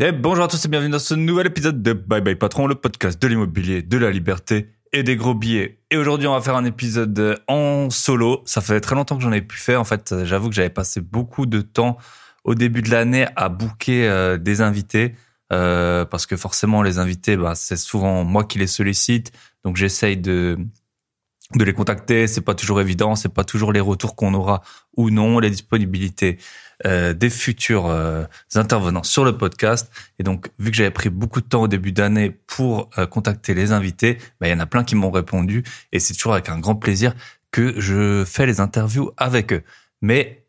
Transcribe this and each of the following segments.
Eh, bonjour à tous et bienvenue dans ce nouvel épisode de Bye Bye Patron, le podcast de l'immobilier, de la liberté et des gros billets. Et aujourd'hui, on va faire un épisode en solo. Ça fait très longtemps que j'en ai pu faire. En fait, j'avoue que j'avais passé beaucoup de temps au début de l'année à booker euh, des invités. Euh, parce que forcément, les invités, bah, c'est souvent moi qui les sollicite. Donc, j'essaye de de les contacter, c'est pas toujours évident, c'est pas toujours les retours qu'on aura ou non, les disponibilités euh, des futurs euh, intervenants sur le podcast. Et donc, vu que j'avais pris beaucoup de temps au début d'année pour euh, contacter les invités, bah, il y en a plein qui m'ont répondu et c'est toujours avec un grand plaisir que je fais les interviews avec eux. Mais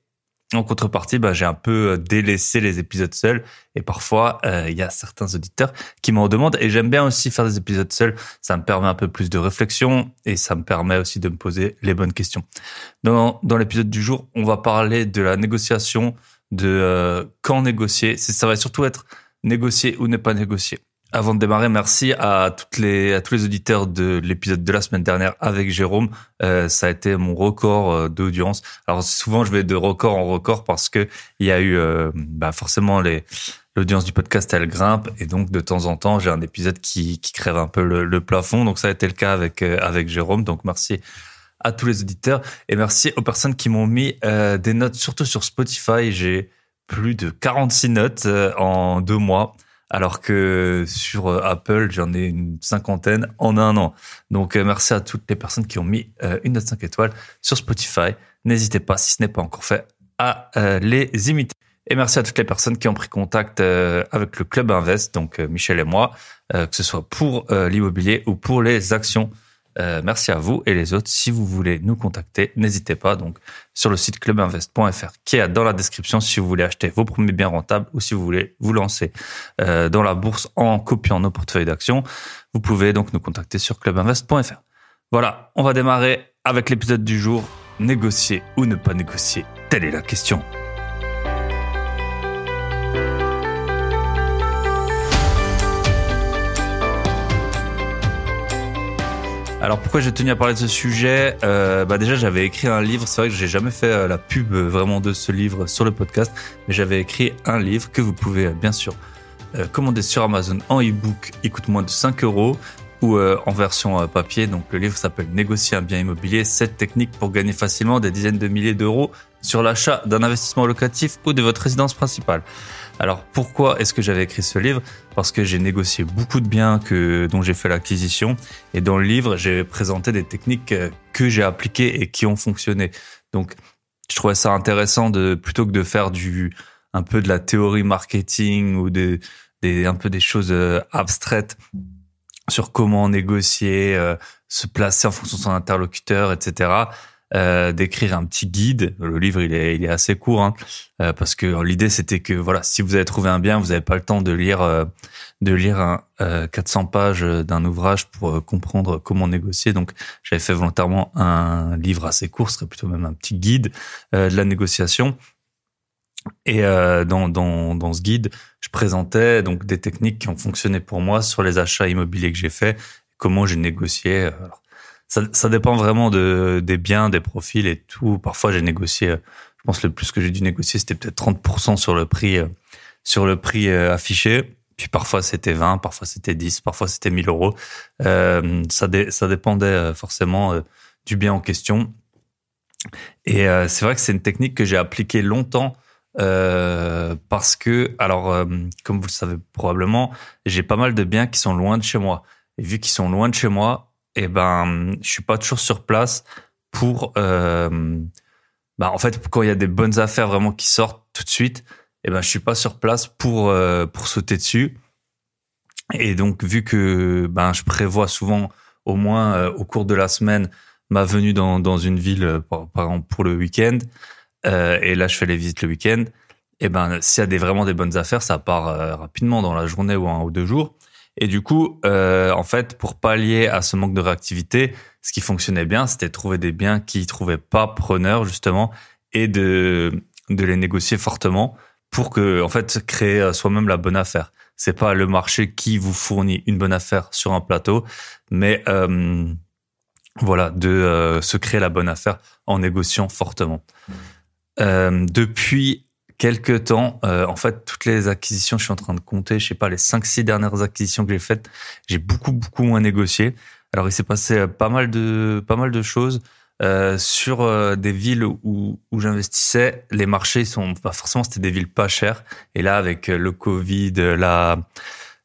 en contrepartie, bah, j'ai un peu euh, délaissé les épisodes seuls et parfois euh, il y a certains auditeurs qui m'en demandent et j'aime bien aussi faire des épisodes seuls. Ça me permet un peu plus de réflexion et ça me permet aussi de me poser les bonnes questions. Dans, l'épisode du jour, on va parler de la négociation, de euh, quand négocier. Ça va surtout être négocier ou ne pas négocier. Avant de démarrer, merci à, toutes les, à tous les auditeurs de l'épisode de la semaine dernière avec Jérôme. Euh, ça a été mon record euh, d'audience. Alors souvent, je vais de record en record parce que il y a eu euh, bah forcément les l'audience du podcast, elle grimpe et donc de temps en temps, j'ai un épisode qui, qui crève un peu le, le, plafond. Donc ça a été le cas avec euh, avec Jérôme. Donc merci à tous les auditeurs et merci aux personnes qui m'ont mis des notes, surtout sur Spotify. J'ai plus de 46 notes en deux mois alors que sur euh, Apple, j'en ai une cinquantaine en un an. Donc, euh, merci à toutes les personnes qui ont mis euh, une note 5 étoiles sur Spotify. N'hésitez pas, si ce n'est pas encore fait, à les imiter. Et merci à toutes les personnes qui ont pris contact avec le Club Invest, donc Michel et moi, que ce soit pour l'immobilier ou pour les actions. Euh, merci à vous et les autres. Si vous voulez nous contacter, n'hésitez pas donc sur le site clubinvest.fr qui est dans la description si vous voulez acheter vos premiers biens rentables ou si vous voulez vous lancer euh, dans la bourse en copiant nos portefeuilles d'actions. Vous pouvez donc nous contacter sur clubinvest.fr. Voilà, on va démarrer avec l'épisode du jour. Négocier ou ne pas négocier, telle est la question. Alors pourquoi j'ai tenu à parler de ce sujet euh, bah Déjà j'avais écrit un livre, c'est vrai que j'ai jamais fait euh, la pub euh, vraiment de ce livre sur le podcast, mais j'avais écrit un livre que vous pouvez bien sûr commander sur Amazon en e-book, il coûte moins de 5 euros, ou en version papier, donc le livre s'appelle Négocier un bien immobilier, 7 techniques pour gagner facilement des dizaines de milliers d'euros sur l'achat d'un investissement locatif ou de votre résidence principale. Alors pourquoi est-ce que j'avais écrit ce livre Parce que j'ai négocié beaucoup de biens que, dont j'ai fait l'acquisition et dans le livre j'ai présenté des techniques euh, que j'ai appliquées et qui ont fonctionné. Donc je trouvais ça intéressant de plutôt que de faire du un peu de la théorie marketing ou des, un peu des choses euh, abstraites sur comment négocier, euh, se placer en fonction de son interlocuteur, etc. Euh, d'écrire un petit guide. Le livre, il est, il est assez court, hein. euh, parce que l'idée, c'était que voilà, si vous avez trouvé un bien, vous n'avez pas le temps de lire, euh, de lire un, 400 pages d'un ouvrage pour comprendre comment négocier. Donc, j'avais fait volontairement un livre assez court, ce serait plutôt même un petit guide de la négociation. Et dans, dans, dans, ce guide, je présentais donc des techniques qui ont fonctionné pour moi sur les achats immobiliers que j'ai faits, comment j'ai négocié ça, ça, dépend vraiment de, des biens, des profils et tout. Parfois, j'ai négocié, euh, je pense le plus que j'ai dû négocier, c'était peut-être 30% sur le prix, euh, sur le prix euh, affiché. Puis parfois, c'était 20, parfois, c'était 10, parfois, c'était 1000 euros. ça, ça dépendait forcément du bien en question. Et c'est vrai que c'est une technique que j'ai appliquée longtemps euh, parce que, alors, comme vous le savez probablement, j'ai pas mal de biens qui sont loin de chez moi. Et vu qu'ils sont loin de chez moi, et eh ben, je suis pas toujours sur place pour. Euh, bah, en fait, quand il y a des bonnes affaires vraiment qui sortent tout de suite, et eh ben, je suis pas sur place pour euh, pour sauter dessus. Et donc, vu que ben, je prévois souvent, au moins euh, au cours de la semaine, ma venue dans, une ville, par, exemple pour le week-end, et là je fais les visites le week-end. Et eh ben, s'il y a des vraiment des bonnes affaires, ça part rapidement dans la journée ou un ou deux jours. Et du coup, euh, en fait, pour pallier à ce manque de réactivité, ce qui fonctionnait bien, c'était de trouver des biens qui ne trouvaient pas preneur, justement, et de, les négocier fortement pour que, en fait, créer euh, soi-même la bonne affaire. C'est pas le marché qui vous fournit une bonne affaire sur un plateau, mais euh, voilà, de se créer la bonne affaire en négociant fortement. depuis quelques temps, euh, en fait, toutes les acquisitions, je suis en train de compter, je sais pas, les 5-6 dernières acquisitions que j'ai faites, j'ai beaucoup, beaucoup moins négocié. Alors, il s'est passé euh, pas mal de, pas mal de choses. Euh, sur des villes où, où j'investissais, les marchés sont pas forcément c'était des villes pas chères. Et là, avec le Covid, la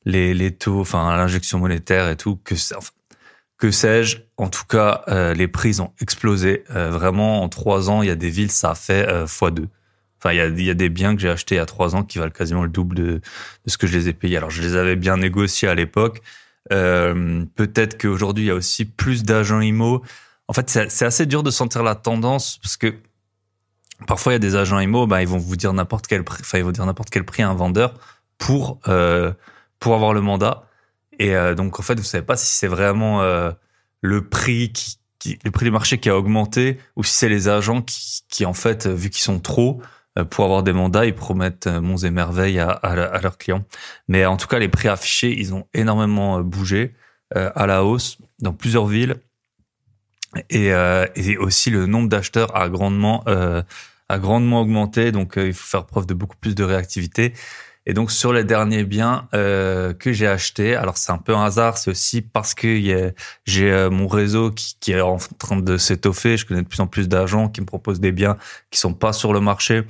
les, les taux, enfin l'injection monétaire et tout, que que sais-je. En tout cas, les prix ont explosé. vraiment, en trois ans, il y a des villes ça a fait x2. Enfin, il y a, des biens que j'ai achetés il y a trois ans qui valent quasiment le double de, ce que je les ai payés. Alors, je les avais bien négociés à l'époque. Euh, Peut-être qu'aujourd'hui, il y a aussi plus d'agents IMO. En fait, c'est assez dur de sentir la tendance parce que parfois, il y a des agents IMO, bah, ben, ils vont vous dire n'importe quel prix, enfin, ils vont dire n'importe quel prix à un vendeur pour, euh, pour avoir le mandat. Et euh, donc, en fait, vous savez pas si c'est vraiment euh, le prix qui, le prix du marché qui a augmenté ou si c'est les agents qui, qui, en fait, vu qu'ils sont trop, euh, pour avoir des mandats, ils promettent euh, monts et merveilles à, leurs clients. Mais en tout cas, les prix affichés, ils ont énormément euh, bougé à la hausse dans plusieurs villes. Et, aussi, le nombre d'acheteurs a grandement, a grandement augmenté. Donc, il faut faire preuve de beaucoup plus de réactivité. Et donc sur les derniers biens que j'ai achetés, alors c'est un peu un hasard, c'est aussi parce que j'ai mon réseau qui, qui, est en train de s'étoffer. Je connais de plus en plus d'agents qui me proposent des biens qui sont pas sur le marché.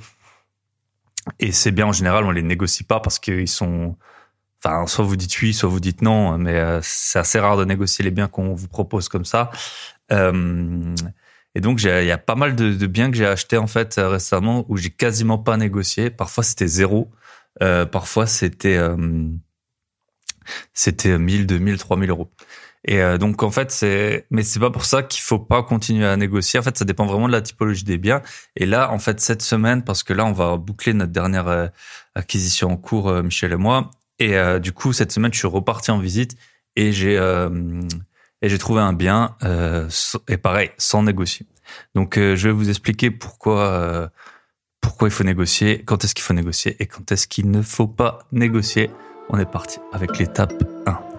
Et ces biens, en général, on les négocie pas parce qu'ils sont. Enfin, soit vous dites oui, soit vous dites non, mais euh, c'est assez rare de négocier les biens qu'on vous propose comme ça. Euh, et donc, il y a pas mal de, biens que j'ai achetés en fait euh, récemment où j'ai quasiment pas négocié. Parfois, c'était zéro. parfois, c'était c'était 1000, 2000, 3000 euros. Et euh, donc en fait c'est, mais c'est pas pour ça qu'il faut pas continuer à négocier. En fait, ça dépend vraiment de la typologie des biens. Et là, en fait, cette semaine, parce que là, on va boucler notre dernière euh, acquisition en cours, euh, Michel et moi. Et du coup, cette semaine, je suis reparti en visite et j'ai et j'ai trouvé un bien et pareil, sans négocier. Donc, je vais vous expliquer pourquoi pourquoi il faut négocier, quand est-ce qu'il faut négocier et quand est-ce qu'il ne faut pas négocier. On est parti avec l'étape 1.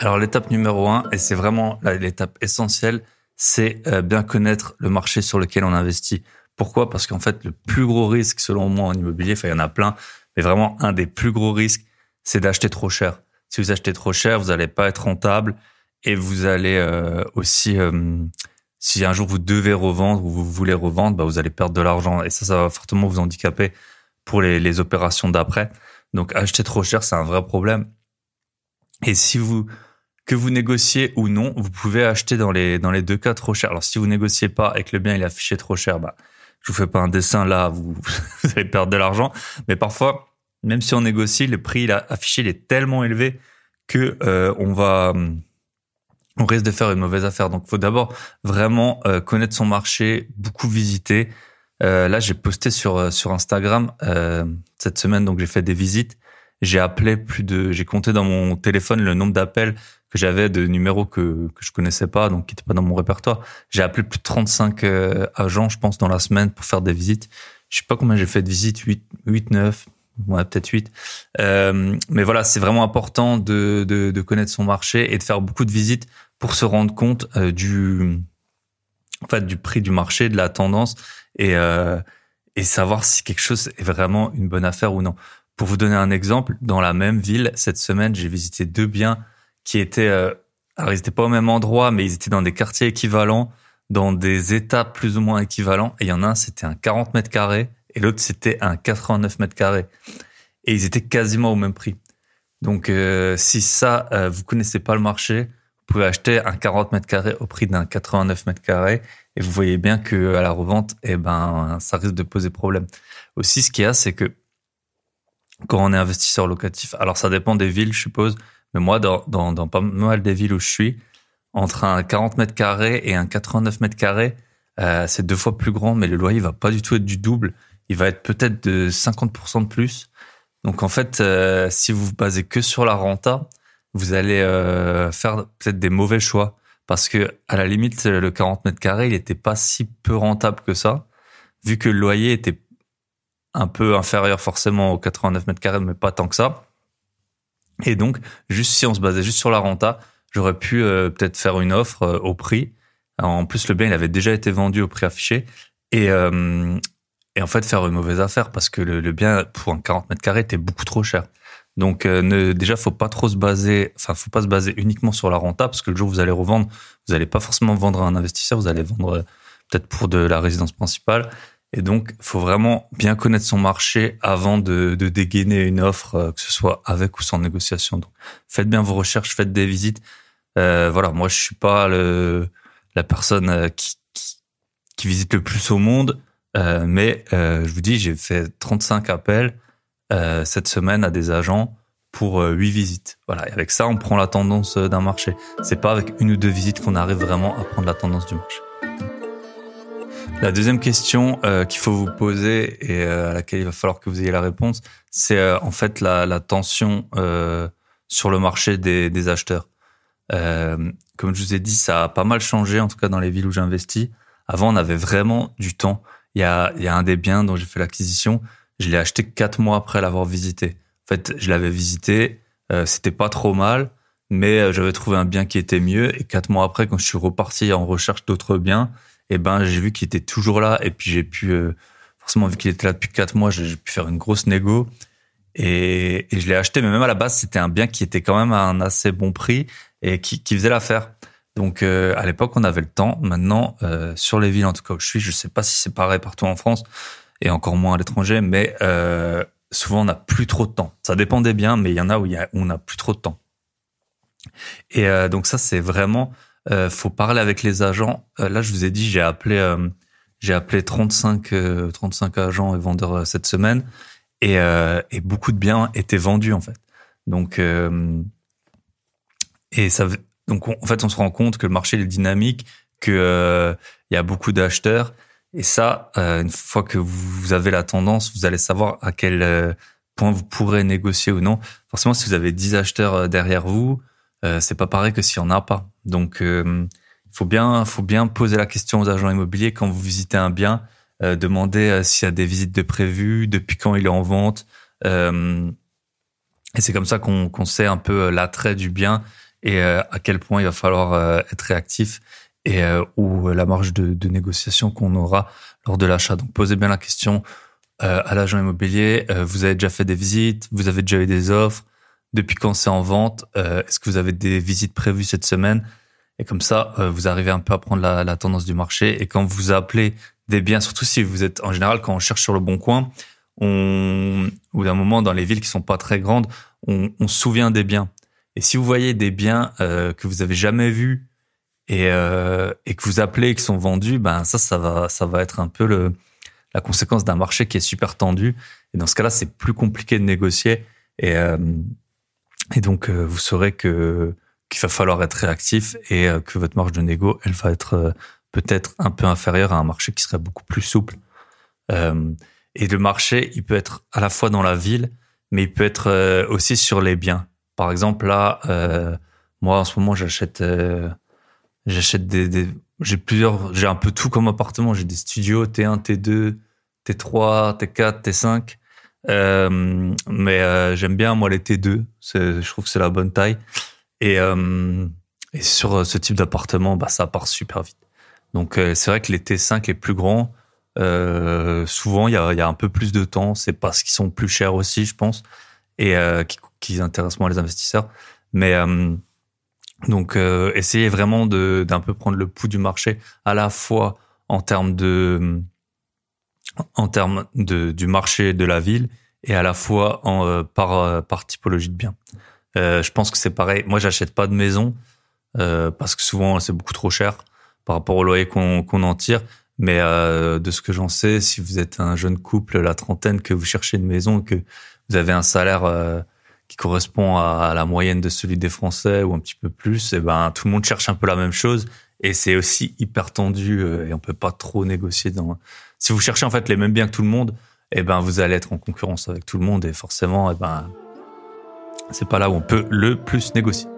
Alors l'étape numéro un, et c'est vraiment l'étape essentielle, c'est euh, bien connaître le marché sur lequel on investit. Pourquoi Parce qu'en fait, le plus gros risque, selon moi, en immobilier, enfin, il y en a plein, mais vraiment un des plus gros risques, c'est d'acheter trop cher. Si vous achetez trop cher, vous n'allez pas être rentable et vous allez euh, aussi, euh, si un jour vous devez revendre ou vous voulez revendre, bah, vous allez perdre de l'argent et ça, ça va fortement vous handicaper pour les, les opérations d'après. Donc, acheter trop cher, c'est un vrai problème. Et si vous que vous négociez ou non, vous pouvez acheter dans les, dans les deux cas trop cher. Alors, si vous négociez pas et que le bien il est affiché trop cher, bah, je vous fais pas un dessin là, vous, vous allez perdre de l'argent. Mais parfois, même si on négocie, le prix il affiché il est tellement élevé que euh, on va, on risque de faire une mauvaise affaire. Donc, faut d'abord vraiment euh, connaître son marché, beaucoup visiter. Euh, là, j'ai posté sur sur Instagram cette semaine, donc j'ai fait des visites. J'ai appelé plus de, j'ai compté dans mon téléphone le nombre d'appels que j'avais de numéros que, que je connaissais pas, donc qui n'étaient pas dans mon répertoire. J'ai appelé plus de 35 euh, agents, je pense, dans la semaine pour faire des visites. Je sais pas combien j'ai fait de visites, 8, 8 9, ouais, peut-être 8. Euh, mais voilà, c'est vraiment important de, de, de, connaître son marché et de faire beaucoup de visites pour se rendre compte euh, du, en fait, du prix du marché, de la tendance et, euh, et savoir si quelque chose est vraiment une bonne affaire ou non. Pour vous donner un exemple, dans la même ville, cette semaine, j'ai visité deux biens qui étaient, euh, alors ils n'étaient pas au même endroit, mais ils étaient dans des quartiers équivalents, dans des états plus ou moins équivalents. Et il y en a un, c'était un 40 mètres carrés, et l'autre, c'était un 89 mètres carrés. Et ils étaient quasiment au même prix. Donc, euh, si ça, vous euh, vous connaissez pas le marché, vous pouvez acheter un 40 mètres carrés au prix d'un 89 mètres carrés. Et vous voyez bien que à la revente, eh ben, ça risque de poser problème. Aussi, ce qu'il y a, c'est que quand on est investisseur locatif, alors ça dépend des villes, je suppose, mais moi, dans, pas mal des villes où je suis, entre un 40 mètres carrés et un 89 mètres carrés, euh, c'est deux fois plus grand, mais le loyer va pas du tout être du double. Il va être peut-être de 50% de plus. Donc en fait, euh, si vous vous basez que sur la renta, vous allez euh, faire peut-être des mauvais choix parce que à la limite, le 40 mètres carrés, il n'était pas si peu rentable que ça, vu que le loyer était un peu inférieur forcément aux 89 mètres carrés, mais pas tant que ça. Et donc, juste si on se basait juste sur la renta, j'aurais pu euh, peut-être faire une offre euh, au prix. En plus, le bien, il avait déjà été vendu au prix affiché. Et, euh, et en fait, faire une mauvaise affaire parce que le, bien, pour un 40 mètres carrés, était beaucoup trop cher. Donc, ne, déjà, faut pas trop se baser, enfin, faut pas se baser uniquement sur la renta parce que le jour où vous allez revendre, vous n'allez pas forcément vendre à un investisseur, vous allez vendre peut-être pour de la résidence principale et donc, faut vraiment bien connaître son marché avant de, de dégainer une offre, euh, que ce soit avec ou sans négociation. Donc, faites bien vos recherches, faites des visites. Euh, voilà, moi, je suis pas la personne euh, qui, visite le plus au monde, mais je vous dis, j'ai fait 35 appels cette semaine à des agents pour 8 visites. Voilà, et avec ça, on prend la tendance d'un marché. C'est pas avec une ou deux visites qu'on arrive vraiment à prendre la tendance du marché. La deuxième question euh, qu'il faut vous poser et euh, à laquelle il va falloir que vous ayez la réponse, c'est euh, en fait la, tension sur le marché des, acheteurs. comme je vous ai dit, ça a pas mal changé, en tout cas dans les villes où j'investis. Avant, on avait vraiment du temps. Il y a, il y a un des biens dont j'ai fait l'acquisition, je l'ai acheté quatre mois après l'avoir visité. En fait, je l'avais visité, c'était pas trop mal, mais j'avais trouvé un bien qui était mieux. Et quatre mois après, quand je suis reparti en recherche d'autres biens, et eh ben j'ai vu qu'il était toujours là et puis j'ai pu euh, forcément vu qu'il était là depuis quatre mois, j'ai pu faire une grosse négo et, je l'ai acheté. Mais même à la base, c'était un bien qui était quand même à un assez bon prix et qui, faisait l'affaire. Donc euh, à l'époque, on avait le temps. Maintenant, euh, sur les villes en tout cas où je suis, je sais pas si c'est pareil partout en France et encore moins à l'étranger, mais souvent on n'a plus trop de temps. Ça dépend des biens, mais il y en a où, y a, on n'a plus trop de temps. Et donc ça, c'est vraiment il euh, faut parler avec les agents. Euh, là, je vous ai dit, j'ai appelé, euh, j'ai appelé 35, 35 agents et vendeurs cette semaine, et, beaucoup de biens étaient vendus en fait. Donc, et ça, donc en fait, on se rend compte que le marché est dynamique, que il y a beaucoup d'acheteurs, et ça, une fois que vous avez la tendance, vous allez savoir à quel point vous pourrez négocier ou non. Forcément, si vous avez 10 acheteurs derrière vous, euh, c'est pas pareil que s'il y en a pas. Donc, euh, il faut bien, faut bien poser la question aux agents immobiliers quand vous visitez un bien, euh, demander s'il y a des visites de prévues, depuis quand il est en vente. et c'est comme ça qu'on sait un peu l'attrait du bien et à quel point il va falloir être réactif et où ou la marge de, négociation qu'on aura lors de l'achat. Donc posez bien la question à l'agent immobilier. vous avez déjà fait des visites, vous avez déjà eu des offres, depuis quand c'est en vente euh, Est-ce que vous avez des visites prévues cette semaine Et comme ça, euh, vous arrivez un peu à prendre la, la, tendance du marché. Et quand vous appelez des biens, surtout si vous êtes en général, quand on cherche sur le bon coin, on, ou d'un moment dans les villes qui sont pas très grandes, on, on se souvient des biens. Et si vous voyez des biens euh, que vous avez jamais vus et, et que vous appelez et qui sont vendus, ben ça, ça va, ça va être un peu le, la conséquence d'un marché qui est super tendu. Et dans ce cas-là, c'est plus compliqué de négocier. Et et donc, euh, vous saurez qu'il va falloir être réactif et euh, que votre marge de négo, elle va être euh, peut-être un peu inférieure à un marché qui serait beaucoup plus souple. et le marché, il peut être à la fois dans la ville, mais il peut être aussi sur les biens. Par exemple, là, moi en ce moment, j'achète, j'achète des, des j'ai plusieurs, j'ai un peu tout comme appartement. J'ai des studios T1, T2, T3, T4, T5. Euh, mais euh, j'aime bien, moi, les T2. Je trouve que c'est la bonne taille. Et, euh, et sur euh, ce type d'appartement, bah, ça part super vite. Donc, c'est vrai que les T5, les plus grands, souvent, il y a, y a, un peu plus de temps. C'est parce qu'ils sont plus chers aussi, je pense, et qui, qui, intéressent moins les investisseurs. Mais donc, essayez vraiment d'un peu prendre le pouls du marché, à la fois en termes de en termes de, du marché de la ville et à la fois en, euh, par, euh, par typologie de biens. Euh, je pense que c'est pareil. Moi, j'achète pas de maison parce que souvent c'est beaucoup trop cher par rapport au loyer qu'on en tire. Mais de ce que j'en sais, si vous êtes un jeune couple, la trentaine, que vous cherchez une maison, que vous avez un salaire qui correspond à, à, la moyenne de celui des Français ou un petit peu plus, et eh ben tout le monde cherche un peu la même chose. Et c'est aussi hyper tendu et on peut pas trop négocier dans si vous cherchez en fait les mêmes biens que tout le monde, eh ben vous allez être en concurrence avec tout le monde et forcément, eh ben c'est pas là où on peut le plus négocier.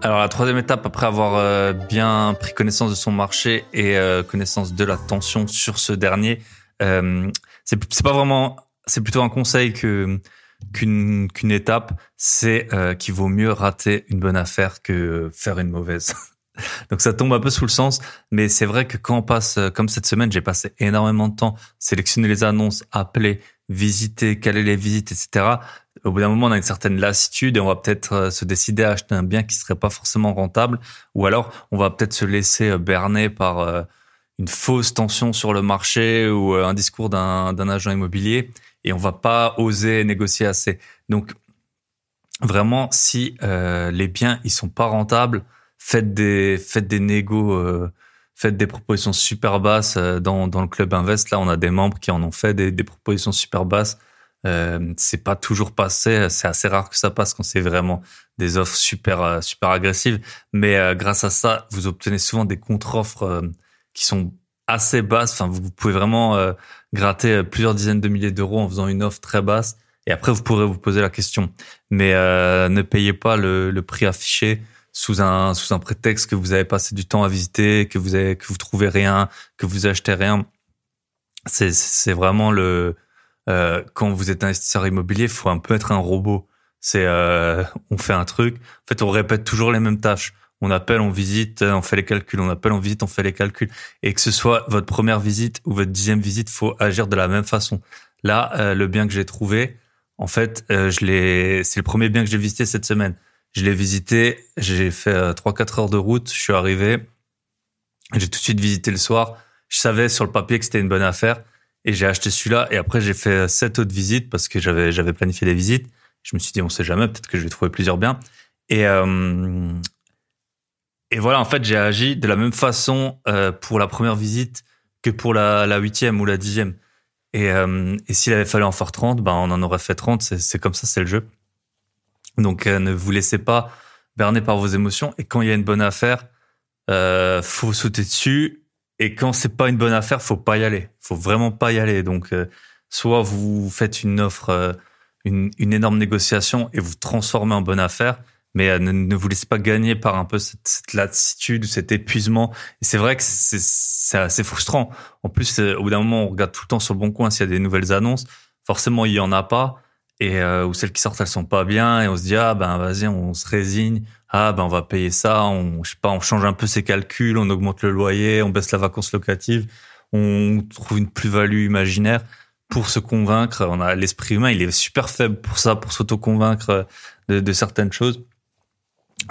Alors la troisième étape, après avoir euh, bien pris connaissance de son marché et euh, connaissance de la tension sur ce dernier, euh, c'est pas vraiment, c'est plutôt un conseil que qu'une qu'une étape, c'est qu'il vaut mieux rater une bonne affaire que faire une mauvaise. Donc ça tombe un peu sous le sens, mais c'est vrai que quand on passe, euh, comme cette semaine, j'ai passé énormément de temps, sélectionner les annonces, appeler, visiter, caler les visites, etc. Au bout d'un moment, on a une certaine lassitude et on va peut-être euh, se décider à acheter un bien qui serait pas forcément rentable, ou alors on va peut-être se laisser euh, berner par une fausse tension sur le marché ou un discours d'un agent immobilier et on va pas oser négocier assez. Donc vraiment, si les biens ils sont pas rentables, faites des faites des négos, euh, faites des propositions super basses euh, dans, dans le club invest. Là, on a des membres qui en ont fait des, des propositions super basses. Euh, c'est pas toujours passé, c'est assez rare que ça passe quand c'est vraiment des offres super euh, super agressives. Mais grâce à ça, vous obtenez souvent des contre-offres qui sont assez basses. Enfin, vous, pouvez vraiment gratter plusieurs dizaines de milliers d'euros en faisant une offre très basse. Et après, vous pourrez vous poser la question. Mais ne payez pas le, le prix affiché sous un sous un prétexte que vous avez passé du temps à visiter, que vous avez que vous trouvez rien, que vous achetez rien. C'est vraiment le euh, quand vous êtes investisseur immobilier, faut un peu être un robot. C'est euh, on fait un truc, en fait on répète toujours les mêmes tâches. On appelle, on visite, on fait les calculs. On appelle, on visite, on fait les calculs. Et que ce soit votre première visite ou votre dixième visite, faut agir de la même façon. Là, euh, le bien que j'ai trouvé, en fait, je l'ai, c'est le premier bien que j'ai visité cette semaine. Je l'ai visité, j'ai fait 3-4 euh, heures de route, je suis arrivé, j'ai tout de suite visité le soir. Je savais sur le papier que c'était une bonne affaire et j'ai acheté celui-là. Et après, j'ai fait euh, sept autres visites parce que j'avais, j'avais planifié des visites. Je me suis dit, on sait jamais, peut-être que je vais trouver plusieurs biens. Et, euh, et voilà, en fait, j'ai agi de la même façon pour la première visite que pour la, huitième ou la dixième. Et, et s'il avait fallu en faire 30, ben, on en aurait fait 30. C'est, c'est comme ça, c'est le jeu. Donc euh, ne vous laissez pas berner par vos émotions. Et quand il y a une bonne affaire, euh, faut sauter dessus. Et quand c'est pas une bonne affaire, faut pas y aller. Faut vraiment pas y aller. Donc, euh, soit vous faites une offre, euh, une, énorme négociation et vous transformez en bonne affaire, mais ne, vous laissez pas gagner par un peu cette, cette ou cet épuisement. c'est vrai que c'est assez frustrant. En plus, au bout d'un moment, on regarde tout le temps sur le bon coin s'il y a des nouvelles annonces. Forcément, il y en a pas et euh, ou celles qui sortent elles sont pas bien et on se dit ah ben vas-y on se résigne ah ben on va payer ça on je sais pas on change un peu ses calculs on augmente le loyer on baisse la vacance locative on trouve une plus-value imaginaire pour se convaincre on a l'esprit humain il est super faible pour ça pour s'auto-convaincre de, de, certaines choses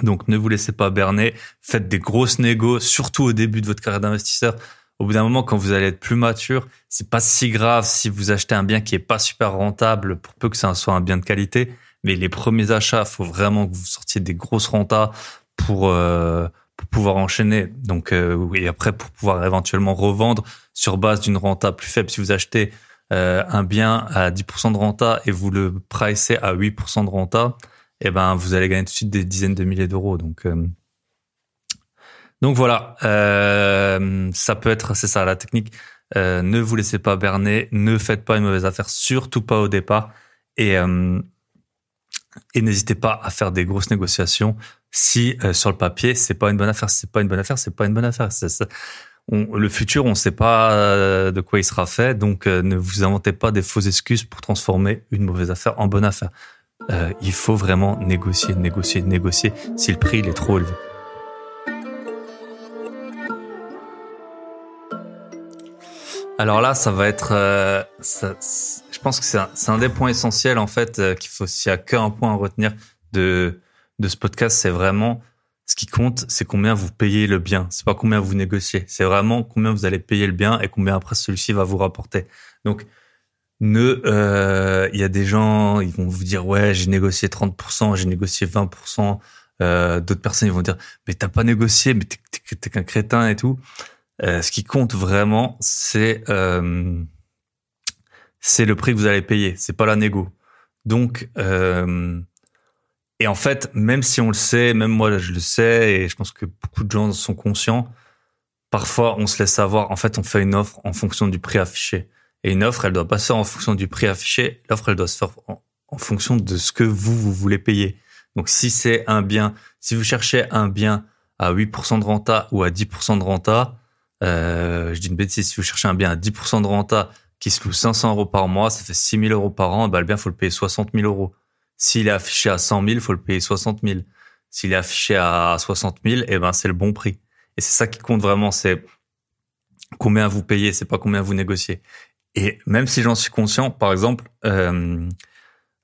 donc ne vous laissez pas berner faites des grosses négos surtout au début de votre carrière d'investisseur au bout d'un moment, quand vous allez être plus mature, c'est pas si grave si vous achetez un bien qui est pas super rentable, pour peu que ça soit un bien de qualité. Mais les premiers achats, faut vraiment que vous sortiez des grosses rentas pour, euh, pouvoir enchaîner. Donc, et euh, après, pour pouvoir éventuellement revendre sur base d'une renta plus faible. Si vous achetez euh, un bien à 10% de renta et vous le pricez à 8% de renta, eh ben, vous allez gagner tout de suite des dizaines de milliers d'euros. Donc, donc voilà, euh, ça peut être, c'est ça la technique. Euh, ne vous laissez pas berner, ne faites pas une mauvaise affaire, surtout pas au départ. Et, euh, et n'hésitez pas à faire des grosses négociations si sur le papier c'est pas une bonne affaire, c'est pas une bonne affaire, c'est pas une bonne affaire. le futur, on ne sait pas de quoi il sera fait, donc ne vous inventez pas des fausses excuses pour transformer une mauvaise affaire en bonne affaire. il faut vraiment négocier, négocier, négocier si le prix il est trop élevé. Alors là, ça va être. Euh, je pense que c'est un, des points essentiels, en fait, euh, qu'il faut. S'il n'y a qu'un point à retenir de, de ce podcast, c'est vraiment ce qui compte, c'est combien vous payez le bien. C'est pas combien vous négociez. C'est vraiment combien vous allez payer le bien et combien après celui-ci va vous rapporter. Donc, ne, euh, il y a des gens, ils vont vous dire ouais, j'ai négocié 30%, j'ai négocié 20%. Euh, D'autres personnes, ils vont dire mais t'as pas négocié, mais t'es qu'un crétin et tout. Euh, ce qui compte vraiment, c'est euh, c'est le prix que vous allez payer. C'est pas la négo. Donc euh, et en fait, même si on le sait, même moi je le sais, et je pense que beaucoup de gens sont conscients. Parfois, on se laisse savoir. En fait, on fait une offre en fonction du prix affiché. Et une offre, elle doit pas se faire en fonction du prix affiché. L'offre, elle doit se faire en, en, fonction de ce que vous vous voulez payer. Donc, si c'est un bien, si vous cherchez un bien à 8% de renta ou à 10% de renta, euh, je dis une bêtise, si vous cherchez un bien à 10% de renta qui se loue 500 euros par mois, ça fait 6 000 euros par an, bah, le bien, faut le payer 60 000 euros. S'il est affiché à 100 000, faut le payer 60 000. S'il est affiché à 60 000, eh ben, c'est le bon prix. Et c'est ça qui compte vraiment, c'est combien vous payez, c'est pas combien vous négociez. Et même si j'en suis conscient, par exemple, euh,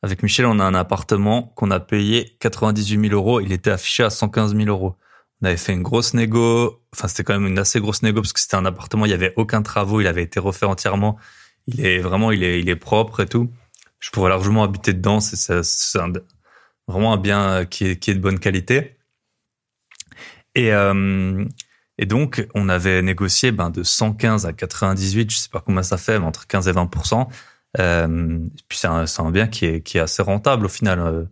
avec Michel, on a un appartement qu'on a payé 98 000 euros, il était affiché à 115 000 euros. On avait fait une grosse négo. Enfin, c'était quand même une assez grosse négo parce que c'était un appartement, il n'y avait aucun travaux, il avait été refait entièrement. Il est vraiment, il est, il est propre et tout. Je pourrais largement habiter dedans. C'est, vraiment un bien qui est, qui est de bonne qualité. Et, euh, et donc, on avait négocié ben, de 115 à 98, je sais pas combien ça fait, mais entre 15 et 20 euh, Puis c'est un, un, bien qui est, qui est assez rentable au final. Euh,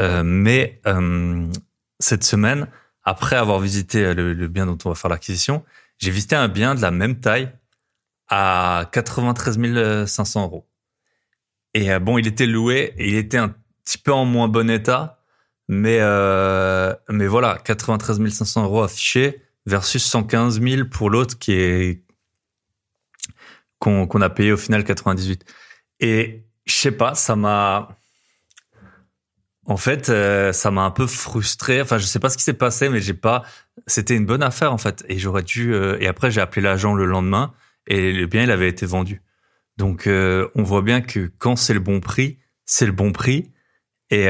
euh mais euh, cette semaine, après avoir visité euh, le, bien dont on va faire l'acquisition, j'ai visité un bien de la même taille à 93 500 euh, euros. Et euh, bon, il était loué, et il était un petit peu en moins bon état, mais mais voilà, 93 500 euros affichés versus 115 000 pour l'autre qui est qu'on a payé au final 98. Et je sais pas, ça m'a en fait, euh, ça m'a un peu frustré. Enfin, je sais pas ce qui s'est passé, mais j'ai pas. C'était une bonne affaire en fait, et j'aurais dû. Euh, et après, j'ai appelé l'agent le lendemain, et le bien il avait été vendu. Donc, euh, on voit bien que quand c'est le bon prix, c'est le bon prix, et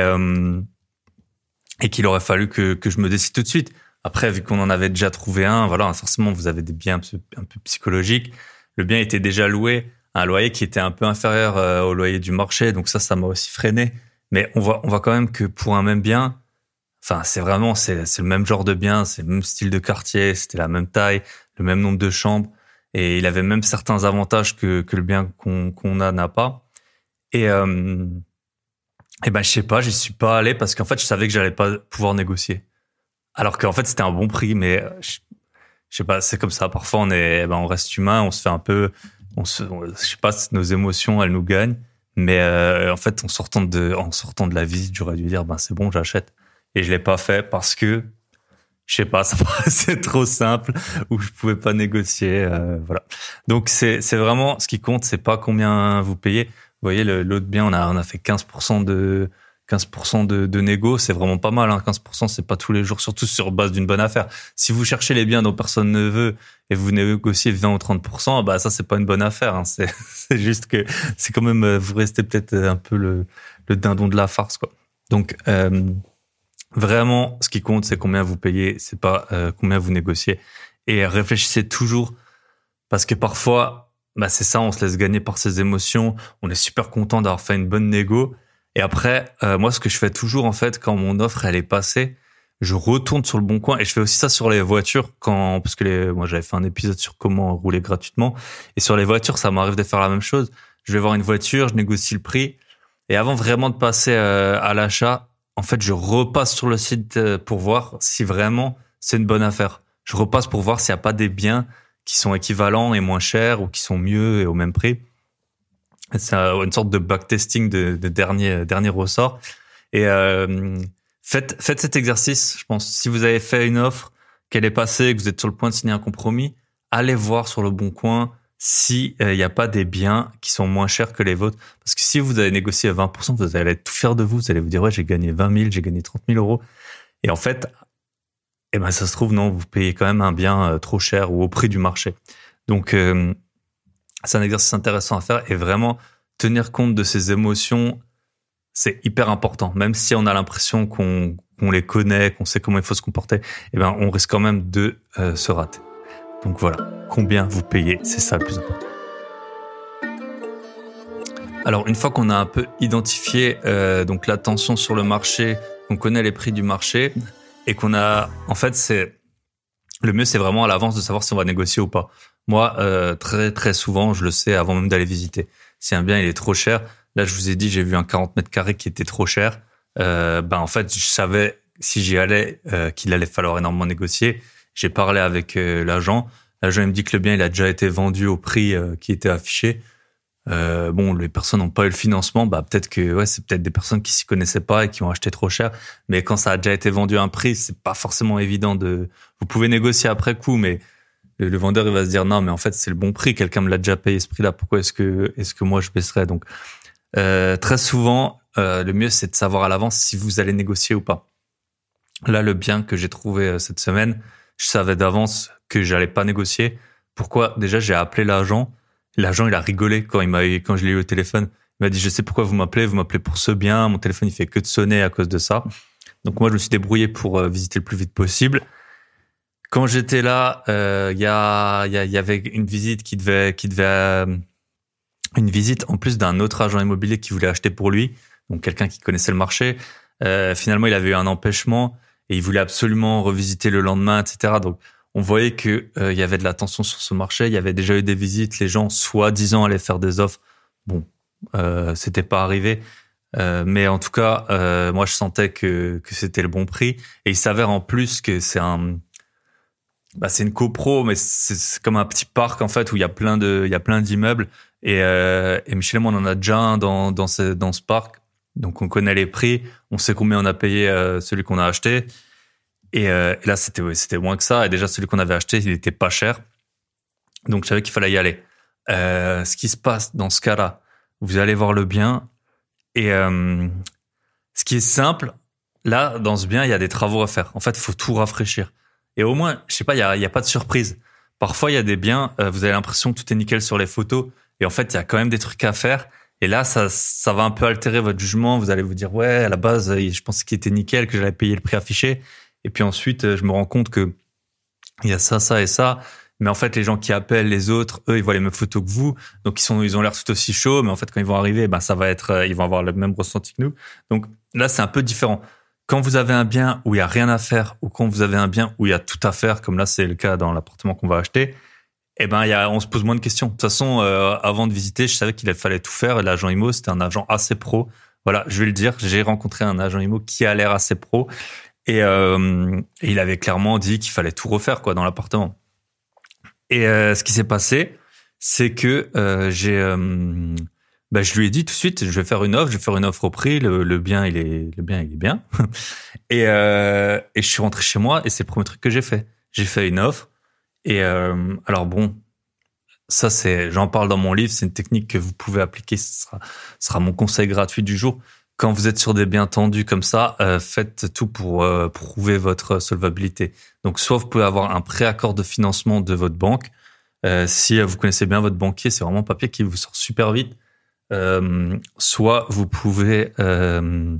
et qu'il aurait fallu que je me décide tout de suite. Après, vu qu'on en avait déjà trouvé un, voilà, forcément, vous avez des biens un peu psychologiques. Le bien était déjà loué à un loyer qui était un peu inférieur au loyer du marché, donc ça, ça m'a aussi freiné. Mais on voit, on voit quand même que pour un même bien, enfin, c'est vraiment, c'est le même genre de bien, c'est le même style de quartier, c'était la même taille, le même nombre de chambres. Et il avait même certains avantages que, que le bien qu'on a n'a pas. Et, euh, et ben, je sais pas, n'y suis pas allé parce qu'en fait, je savais que j'allais pas pouvoir négocier. Alors qu'en fait, c'était un bon prix, mais euh, je, sais pas, c'est comme ça. Parfois, on est, eh ben, on reste humain, on se fait un peu, on se, je sais pas, nos émotions, elles nous gagnent. Mais euh, en fait, en sortant de, en sortant de la visite, j'aurais dû dire, ben c'est bon, j'achète. Et je l'ai pas fait parce que, je sais pas, c'est trop simple ou je pouvais pas négocier. Euh, voilà. Donc c'est c'est vraiment ce qui compte, c'est pas combien vous payez. Vous voyez, l'autre bien, on a on a fait 15% de 15% de, négo, c'est vraiment pas mal. Hein. 15%, c'est pas tous les jours, surtout sur base d'une bonne affaire. Si vous cherchez les biens dont personne ne veut et vous négociez 20 ou 30%, bah ça, c'est pas une bonne affaire. Hein. C'est juste que c'est quand même, euh, vous restez peut-être euh, un peu le, dindon de la farce. Quoi. Donc, euh, vraiment, ce qui compte, c'est combien vous payez, c'est pas combien vous négociez. Et réfléchissez toujours, parce que parfois, bah, c'est ça, on se laisse gagner par ses émotions, on est super content d'avoir fait une bonne négo et après, euh, moi, ce que je fais toujours, en fait, quand mon offre, elle est passée, je retourne sur le bon coin et je fais aussi ça sur les voitures quand, parce que les, moi, j'avais fait un épisode sur comment rouler gratuitement. Et sur les voitures, ça m'arrive de faire la même chose. Je vais voir une voiture, je négocie le prix. Et avant vraiment de passer euh, à l'achat, en fait, je repasse sur le site euh, pour voir si vraiment c'est une bonne affaire. Je repasse pour voir s'il n'y a pas des biens qui sont équivalents et moins chers ou qui sont mieux et au même prix. C'est une sorte de backtesting de, de dernier, dernier ressort. Et euh, faites, faites cet exercice, je pense. Si vous avez fait une offre, qu'elle est passée, que vous êtes sur le point de signer un compromis, allez voir sur le bon coin s'il euh, n'y a pas des biens qui sont moins chers que les vôtres. Parce que si vous avez négocié à 20%, vous allez être tout fier de vous. Vous allez vous dire, ouais, j'ai gagné 20 000, j'ai gagné 30 000 euros. Et en fait, eh ben, ça se trouve, non, vous payez quand même un bien euh, trop cher ou au prix du marché. Donc, euh, c'est un exercice intéressant à faire et vraiment tenir compte de ses émotions, c'est hyper important. Même si on a l'impression qu'on les connaît, qu'on sait comment il faut se comporter, eh ben, on risque quand même de euh, se rater. Donc voilà, combien vous payez, c'est ça le plus important. Alors une fois qu'on a un peu identifié euh, donc la tension sur le marché, qu'on connaît les prix du marché et qu'on a, en fait, c'est le mieux, c'est vraiment à l'avance de savoir si on va négocier ou pas. Moi, euh, très très souvent, je le sais avant même d'aller visiter. Si un bien il est trop cher, là je vous ai dit j'ai vu un 40 mètres carrés qui était trop cher. Euh, ben en fait je savais si j'y allais euh, qu'il allait falloir énormément négocier. J'ai parlé avec euh, l'agent. L'agent il me dit que le bien il a déjà été vendu au prix euh, qui était affiché. Euh, bon, les personnes n'ont pas eu le financement. Bah peut-être que ouais, c'est peut-être des personnes qui s'y connaissaient pas et qui ont acheté trop cher. Mais quand ça a déjà été vendu à un prix, c'est pas forcément évident de. Vous pouvez négocier après coup, mais le, vendeur il va se dire non mais en fait c'est le bon prix, quelqu'un me l'a déjà payé ce prix-là, pourquoi est-ce que est-ce que moi je baisserais Donc euh, très souvent euh, le mieux c'est de savoir à l'avance si vous allez négocier ou pas. Là le bien que j'ai trouvé euh, cette semaine, je savais d'avance que j'allais pas négocier. Pourquoi Déjà j'ai appelé l'agent, l'agent il a rigolé quand il m'a quand je l'ai eu au téléphone. Il m'a dit je sais pourquoi vous m'appelez, vous m'appelez pour ce bien, mon téléphone il fait que de sonner à cause de ça. Donc moi je me suis débrouillé pour visiter le plus vite possible. Quand j'étais là, euh, il y, y, avait une visite qui devait, qui devait euh, une visite en plus d'un autre agent immobilier qui voulait acheter pour lui, donc quelqu'un qui connaissait le marché. Euh, finalement, il avait eu un empêchement et il voulait absolument revisiter le lendemain, etc. Donc, on voyait que euh, il y avait de la tension sur ce marché. Il y avait déjà eu des visites, les gens soi-disant allaient faire des offres. Bon, c'était pas arrivé, euh, mais en tout cas, euh, moi, je sentais que, que c'était le bon prix. Et il s'avère en plus que c'est un, bah, c'est une copro, mais c'est comme un petit parc en fait où il y a plein de, il y a plein d'immeubles. Euh, et, Michel et moi, on en a déjà un dans, dans ce, dans ce parc, donc on connaît les prix, on sait combien on a payé euh, celui qu'on a acheté. Et, euh, là, c'était c'était moins que ça. Et déjà celui qu'on avait acheté, il était pas cher, donc je savais qu'il fallait y aller. ce qui se passe dans ce cas-là, vous allez voir le bien. Et ce qui est simple, là, dans ce bien, il y a des travaux à faire. En fait, il faut tout rafraîchir et au moins, je sais pas, il n'y a, y a, pas de surprise. Parfois, il y a des biens, euh, vous avez l'impression que tout est nickel sur les photos, et en fait, il y a quand même des trucs à faire. Et là, ça, ça va un peu altérer votre jugement. Vous allez vous dire, ouais, à la base, euh, je pensais qu'il était nickel, que j'allais payer le prix affiché. Et puis ensuite, euh, je me rends compte que il y a ça, ça et ça. Mais en fait, les gens qui appellent les autres, eux, ils voient les mêmes photos que vous. Donc, ils sont, ils ont l'air tout aussi chauds. Mais en fait, quand ils vont arriver, ben, ça va être, ils vont avoir le même ressenti que nous. Donc, là, c'est un peu différent quand vous avez un bien où il n'y a rien à faire ou quand vous avez un bien où il y a tout à faire, comme là c'est le cas dans l'appartement qu'on va acheter, eh ben, y a, on se pose moins de questions. De toute façon, euh, avant de visiter, je savais qu'il fallait tout faire. L'agent IMO, c'était un agent assez pro. Voilà, je vais le dire, j'ai rencontré un agent IMO qui a l'air assez pro. Et, euh, il avait clairement dit qu'il fallait tout refaire quoi dans l'appartement. Et euh, ce qui s'est passé, c'est que euh, j'ai euh, bah, je lui ai dit tout de suite, je vais faire une offre, je vais faire une offre au prix, le, bien, il est, le bien, il est bien. Euh, et, je suis rentré chez moi et c'est le premier truc que j'ai fait. J'ai fait une offre. Et euh, alors bon, ça c'est, j'en parle dans mon livre, c'est une technique que vous pouvez appliquer. Ce sera, mon conseil gratuit du jour. Quand vous êtes sur des biens tendus comme ça, euh, faites tout pour prouver votre solvabilité. Donc, soit vous pouvez avoir un préaccord de financement de votre banque. si vous connaissez bien votre banquier, c'est vraiment un papier qui vous sort super vite euh, soit vous pouvez euh,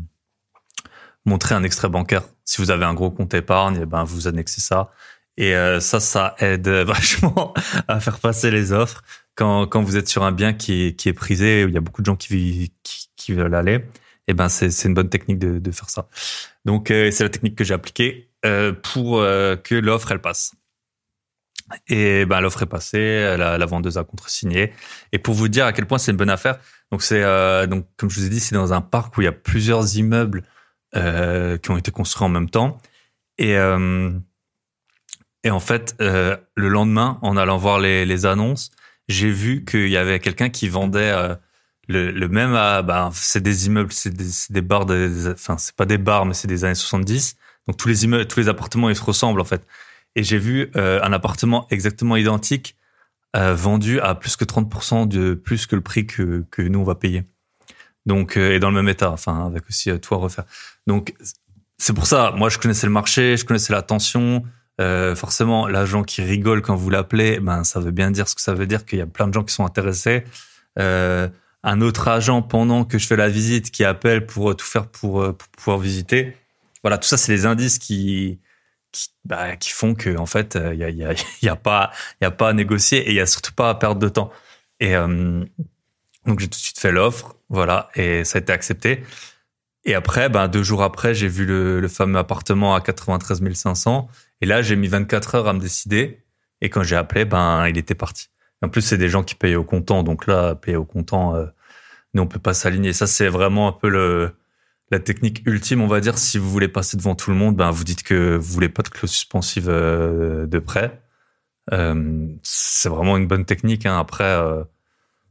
montrer un extrait bancaire. Si vous avez un gros compte épargne, eh ben vous annexez ça. Et euh, ça, ça aide vachement à faire passer les offres. Quand, quand vous êtes sur un bien qui est, qui est prisé, il y a beaucoup de gens qui, qui, veulent aller, et eh ben c'est une bonne technique de, de faire ça. Donc euh, c'est la technique que j'ai appliquée pour que l'offre elle passe. Et ben l'offre est passée, la, la vendeuse a contre-signé. Et pour vous dire à quel point c'est une bonne affaire, donc c'est euh, donc comme je vous ai dit, c'est dans un parc où il y a plusieurs immeubles euh, qui ont été construits en même temps. Et euh, et en fait, le lendemain, en allant voir les, annonces, j'ai vu qu'il y avait quelqu'un qui vendait le, même. Ah, bah, c'est des immeubles, c'est des, bars, enfin c'est pas des bars, mais c'est des années 70. Donc tous les immeubles, tous les appartements, ils se ressemblent en fait. Et j'ai vu un appartement exactement identique euh, vendu à plus que 30% de plus que le prix que, nous on va payer. Donc euh, et dans le même état, enfin avec aussi euh, tout à refaire. Donc c'est pour ça, moi je connaissais le marché, je connaissais la tension. forcément, l'agent qui rigole quand vous l'appelez, ben ça veut bien dire ce que ça veut dire qu'il y a plein de gens qui sont intéressés. un autre agent pendant que je fais la visite qui appelle pour tout faire pour pouvoir visiter. Voilà, tout ça c'est les indices qui bah, qui, font que en fait il euh, n'y a, y a, pas il a pas à négocier et il y a surtout pas à perdre de temps. Et euh, donc j'ai tout de suite fait l'offre, voilà, et ça a été accepté. Et après, ben, deux jours après, j'ai vu le, fameux appartement à 93 500. Et là, j'ai mis 24 heures à me décider. Et quand j'ai appelé, ben, il était parti. En plus, c'est des gens qui payaient au comptant. Donc là, payer au comptant, on euh, ne on peut pas s'aligner. Ça, c'est vraiment un peu le, la technique ultime, on va dire, si vous voulez passer devant tout le monde, ben vous dites que vous voulez pas de clause suspensive euh, de prêt. Euh, c'est vraiment une bonne technique. Hein. Après, euh,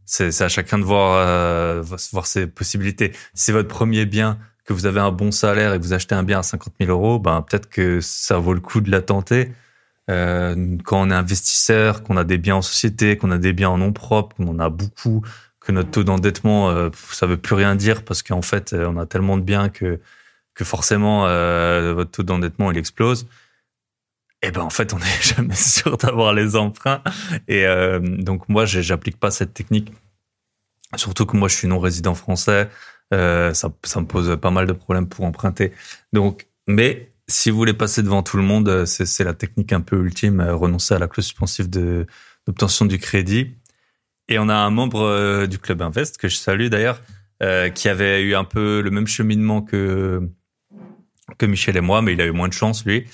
c'est à chacun de voir, voir ses possibilités. Si c'est votre premier bien, que vous avez un bon salaire et que vous achetez un bien à 50 000 euros, ben peut-être que ça vaut le coup de la tenter. quand on est investisseur, qu'on a des biens en société, qu'on a des biens en nom propre, qu'on a beaucoup, que notre taux d'endettement, ça euh, ça veut plus rien dire parce qu'en fait, euh, on a tellement de biens que, que forcément, euh, votre taux d'endettement, il explose. Et eh ben en fait, on n'est jamais sûr d'avoir les emprunts. Et donc, moi, n'applique pas cette technique. Surtout que moi, je suis non résident français. ça, me pose pas mal de problèmes pour emprunter. Donc, mais si vous voulez passer devant tout le monde, c'est la technique un peu ultime, renoncer à la clause suspensive d'obtention du crédit. Et on a un membre euh, du Club Invest, que je salue d'ailleurs, euh, qui avait eu un peu le même cheminement que, que Michel et moi, mais il a eu moins de chance, lui.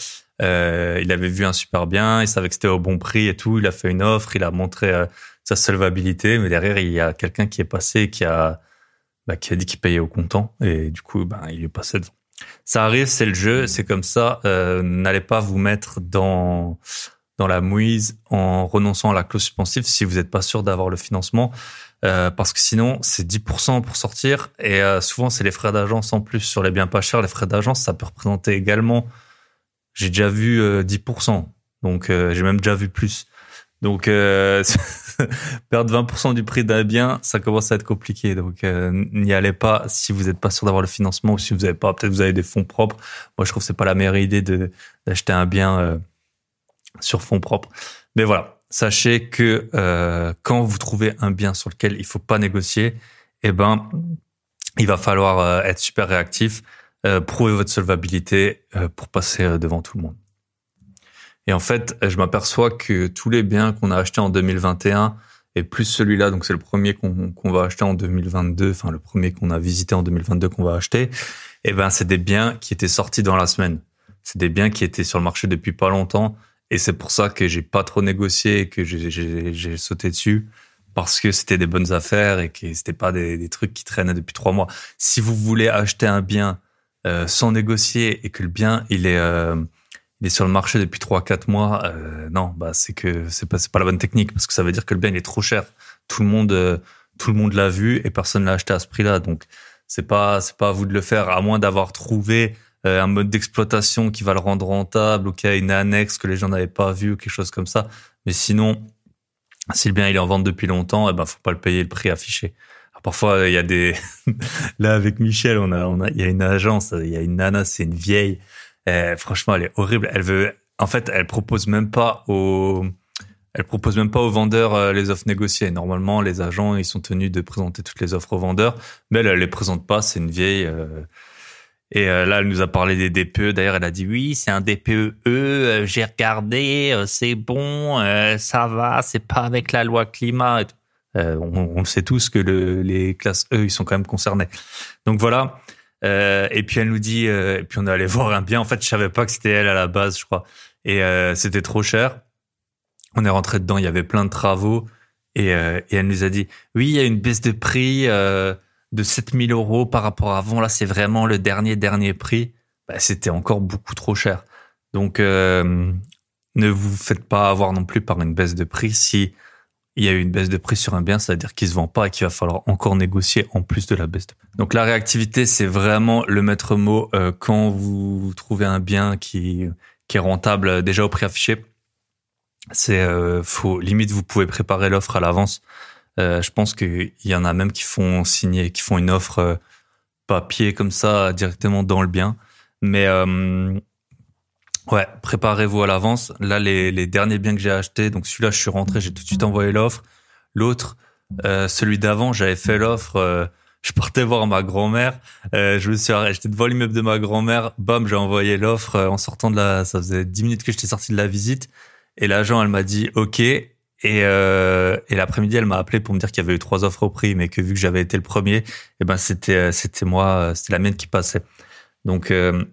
Euh, il avait vu un super bien, il savait que c'était au bon prix et tout, il a fait une offre, il a montré euh, sa solvabilité, mais derrière, il y a quelqu'un qui est passé qui a, bah, qui a dit qu'il payait au comptant, et du coup, bah, il est passé devant. Ça arrive, c'est le jeu, mmh. c'est comme ça. N'allez pas vous mettre dans dans la mouise en renonçant à la clause suspensive si vous n'êtes pas sûr d'avoir le financement. Euh, parce que sinon, c'est 10% pour sortir. Et euh, souvent, c'est les frais d'agence en plus sur les biens pas chers. Les frais d'agence, ça peut représenter également, j'ai déjà vu 10%. Euh, Donc, j'ai même déjà vu plus. Donc, perdre 20% du prix d'un bien, ça commence à être compliqué. Donc, n'y allez pas si vous n'êtes pas sûr d'avoir le financement ou si vous n'avez pas, peut-être vous avez des fonds propres. Moi, je trouve que c'est pas la meilleure idée d'acheter un bien sur fonds propres. Mais voilà, sachez que euh, quand vous trouvez un bien sur lequel il faut pas négocier, eh ben, il va falloir euh, être super réactif, euh, prouver votre solvabilité euh, pour passer devant tout le monde. Et en fait, je m'aperçois que tous les biens qu'on a achetés en 2021 et plus celui-là, donc c'est le premier qu'on va acheter en 2022, enfin le premier qu'on a visité en 2022 qu'on va acheter, eh ben c'est des biens qui étaient sortis dans la semaine. C'est des biens qui étaient sur le marché depuis pas longtemps et c'est pour ça que j'ai pas trop négocié, que j'ai sauté dessus parce que c'était des bonnes affaires et que c'était pas des, trucs qui traînaient depuis trois mois. Si vous voulez acheter un bien euh, sans négocier et que le bien il est euh, il est sur le marché depuis trois quatre mois, euh, non, bah c'est que c'est pas pas la bonne technique parce que ça veut dire que le bien il est trop cher. Tout le monde tout le monde l'a vu et personne l'a acheté à ce prix-là. Donc c'est pas c'est pas à vous de le faire à moins d'avoir trouvé euh, un mode d'exploitation qui va le rendre rentable ou qui a une annexe que les gens n'avaient pas vue ou quelque chose comme ça. Mais sinon, si le bien il est en vente depuis longtemps, eh ben faut pas le payer le prix affiché. parfois il y a des là avec Michel, on a on a il y a une agence, il y a une nana, c'est une vieille. Eh, franchement, elle est horrible. Elle veut en fait, elle propose même pas aux elle propose même pas aux vendeurs euh, les offres négociées. Normalement, les agents, ils sont tenus de présenter toutes les offres aux vendeurs, mais elle, ne les présente pas. C'est une vieille. Euh, et euh, là, elle nous a parlé des DPE. D'ailleurs, elle a dit oui, c'est un DPE. Euh, j'ai regardé, euh, c'est bon, ça va, c'est pas avec la loi climat. on, sait tous que les classes E, ils sont quand même concernés. Donc voilà. et puis elle nous dit, et puis on est allé voir un bien. En fait, je savais pas que c'était elle à la base, je crois. Et c'était trop cher. On est rentré dedans, il y avait plein de travaux. Et, elle nous a dit, oui, il y a une baisse de prix de 7000 euros par rapport à avant, là c'est vraiment le dernier, dernier prix, bah, c'était encore beaucoup trop cher. Donc euh, ne vous faites pas avoir non plus par une baisse de prix. Si il y a eu une baisse de prix sur un bien, c'est-à-dire qu'il ne se vend pas et qu'il va falloir encore négocier en plus de la baisse de prix. Donc la réactivité, c'est vraiment le maître mot euh, quand vous trouvez un bien qui, qui est rentable euh, déjà au prix affiché. C'est euh, limite vous pouvez préparer l'offre à l'avance euh, je pense qu'il y en a même qui font signer, qui font une offre euh, papier comme ça directement dans le bien. Mais euh, ouais, préparez-vous à l'avance. Là, les, les, derniers biens que j'ai achetés, donc celui-là, je suis rentré, j'ai tout de suite envoyé l'offre. L'autre, euh, celui d'avant, j'avais fait l'offre. je partais voir ma grand-mère. je me suis arrêté devant l'immeuble de ma grand-mère. Bam, j'ai envoyé l'offre en sortant de la. Ça faisait 10 minutes que j'étais sorti de la visite. Et l'agent, elle m'a dit, OK, et, euh, et l'après-midi, elle m'a appelé pour me dire qu'il y avait eu trois offres au prix, mais que vu que j'avais été le premier, eh ben c'était euh, c'était moi, euh, c'était la mienne qui passait. Donc euh,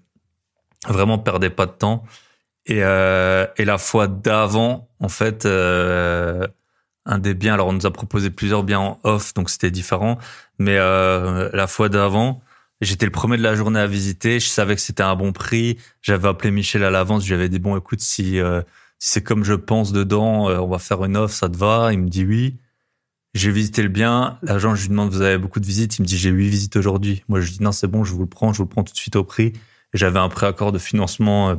vraiment, perdez pas de temps. Et, euh, et la fois d'avant, en fait, euh, un des biens. Alors on nous a proposé plusieurs biens en off, donc c'était différent. Mais la fois d'avant, J'étais le premier de la journée à visiter. Je savais que c'était un bon prix. J'avais appelé Michel à l'avance. J'avais dit bon, écoute, si euh, c'est comme je pense dedans, euh, on va faire une offre, ça te va Il me dit oui. J'ai visité le bien. L'agent, je lui demande, vous avez beaucoup de visites Il me dit, j'ai huit visites aujourd'hui. Moi, je dis, non, c'est bon, je vous le prends, je vous le prends tout de suite au prix. J'avais un préaccord de financement, euh,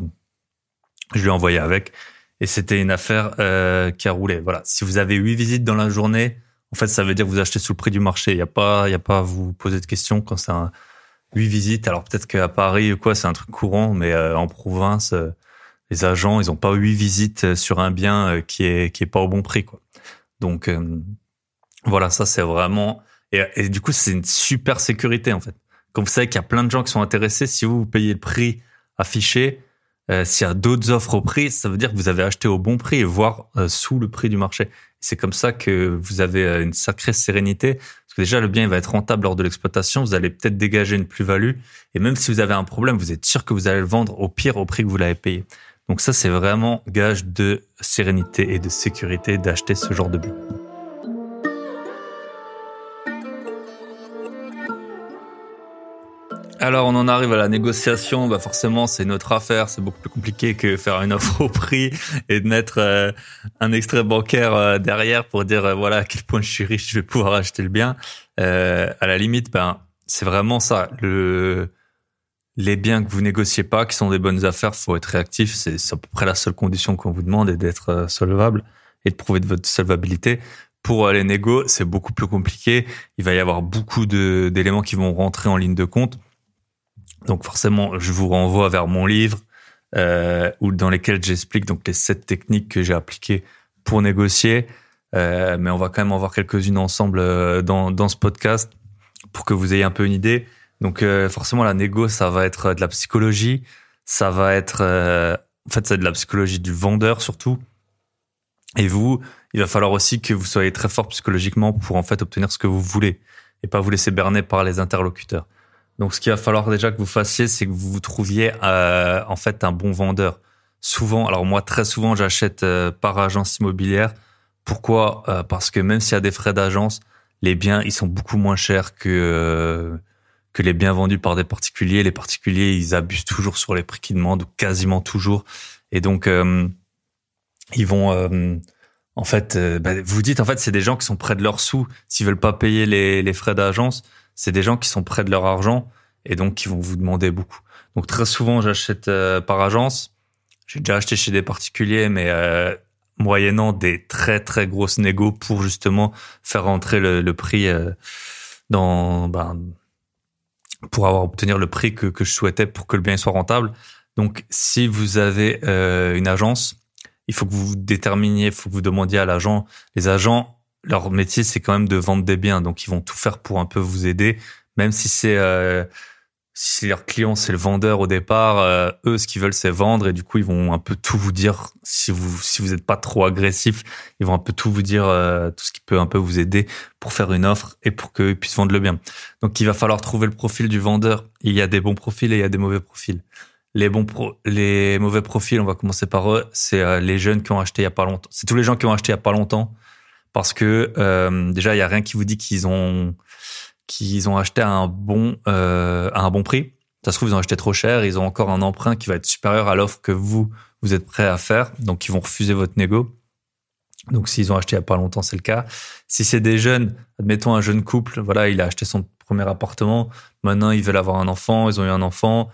je lui ai envoyé avec. Et c'était une affaire euh, qui a roulé. Voilà. Si vous avez huit visites dans la journée, en fait, ça veut dire que vous achetez sous le prix du marché. Il n'y a pas, il a pas à vous poser de questions quand c'est huit visites. Alors peut-être qu'à Paris ou quoi, c'est un truc courant, mais en province, les agents, ils n'ont pas huit visites euh, sur un bien euh, qui est qui est pas au bon prix, quoi. Donc euh, voilà, ça c'est vraiment et, du coup c'est une super sécurité en fait. Comme vous savez qu'il y a plein de gens qui sont intéressés, si vous, payez le prix affiché, s'il y a d'autres offres au prix, ça veut dire que vous avez acheté au bon prix, voire sous le prix du marché. C'est comme ça que vous avez une sacrée sérénité, parce que déjà le bien il va être rentable lors de l'exploitation, vous allez peut-être dégager une plus-value, et même si vous avez un problème, vous êtes sûr que vous allez le vendre au pire au prix que vous l'avez payé. Donc ça, c'est vraiment gage de sérénité et de sécurité d'acheter ce genre de bien. Alors, on en arrive à la négociation. Bah forcément, c'est notre affaire. C'est beaucoup plus compliqué que faire une offre au prix et de mettre euh, un extrait bancaire euh, derrière pour dire euh, voilà à quel point je suis riche, je vais pouvoir acheter le bien. à la limite, ben c'est vraiment ça. Le les biens que vous négociez pas, qui sont des bonnes affaires, faut être réactif. C'est à peu près la seule condition qu'on vous demande et d'être euh, solvable et de prouver de votre solvabilité. Pour aller euh, négo, c'est beaucoup plus compliqué. Il va y avoir beaucoup d'éléments qui vont rentrer en ligne de compte. Donc forcément, je vous renvoie vers mon livre euh, dans lesquels j'explique donc les sept techniques que j'ai appliquées pour négocier. mais on va quand même en voir quelques-unes ensemble dans ce podcast pour que vous ayez un peu une idée. Donc euh, forcément, la négo, ça va être euh, de la psychologie, ça va être... Euh, en fait, c'est de la psychologie du vendeur surtout. Et vous, il va falloir aussi que vous soyez très fort psychologiquement pour en fait obtenir ce que vous voulez et pas vous laisser berner par les interlocuteurs. Donc, ce qu'il va falloir déjà que vous fassiez, c'est que vous trouviez en fait un bon vendeur. Souvent, alors moi très souvent, j'achète par agence immobilière. Pourquoi Parce que même s'il y a des frais d'agence, les biens ils sont beaucoup moins chers que les bien vendus par des particuliers, les particuliers, ils abusent toujours sur les prix qu'ils demandent, quasiment toujours. Et donc, euh, ils vont... Euh, en fait, euh, bah, vous dites, en fait, c'est des gens qui sont près de leur sous. S'ils veulent pas payer les, frais d'agence, c'est des gens qui sont près de leur argent et donc ils vont vous demander beaucoup. Donc, très souvent, j'achète par agence. J'ai déjà acheté chez des particuliers, mais moyennant des très très grosses négo pour justement faire rentrer le, prix dans ben, pour avoir obtenu le prix que, je souhaitais pour que le bien soit rentable. Donc, si vous avez euh, une agence, il faut que vous déterminiez, il faut que vous demandiez à l'agent. Les agents, leur métier, c'est quand même de vendre des biens. Donc, ils vont tout faire pour un peu vous aider, même si c'est euh, si leur client c'est le vendeur au départ, euh, eux ce qu'ils veulent c'est vendre et du coup ils vont un peu tout vous dire si vous si vous n'êtes pas trop agressif, ils vont un peu tout vous dire euh, tout ce qui peut un peu vous aider pour faire une offre et pour qu'ils puissent vendre le bien. Donc il va falloir trouver le profil du vendeur. Il y a des bons profils et il y a des mauvais profils. Les bons les mauvais profils, on va commencer par eux, c'est euh, les jeunes qui ont acheté il y a pas longtemps. C'est tous les gens qui ont acheté il y a pas longtemps parce que déjà il y a rien qui vous dit qu'ils ont qu'ils ont acheté à un bon, euh, à un bon prix. Ça se trouve, ils ont acheté trop cher, ils ont encore un emprunt qui va être supérieur à l'offre que vous, vous êtes prêt à faire, donc ils vont refuser votre négo. Donc s'ils ont acheté il n'y a pas longtemps, c'est le cas. Si c'est des jeunes, admettons un jeune couple, voilà, il a acheté son premier appartement, maintenant ils veulent avoir un enfant, ils ont eu un enfant,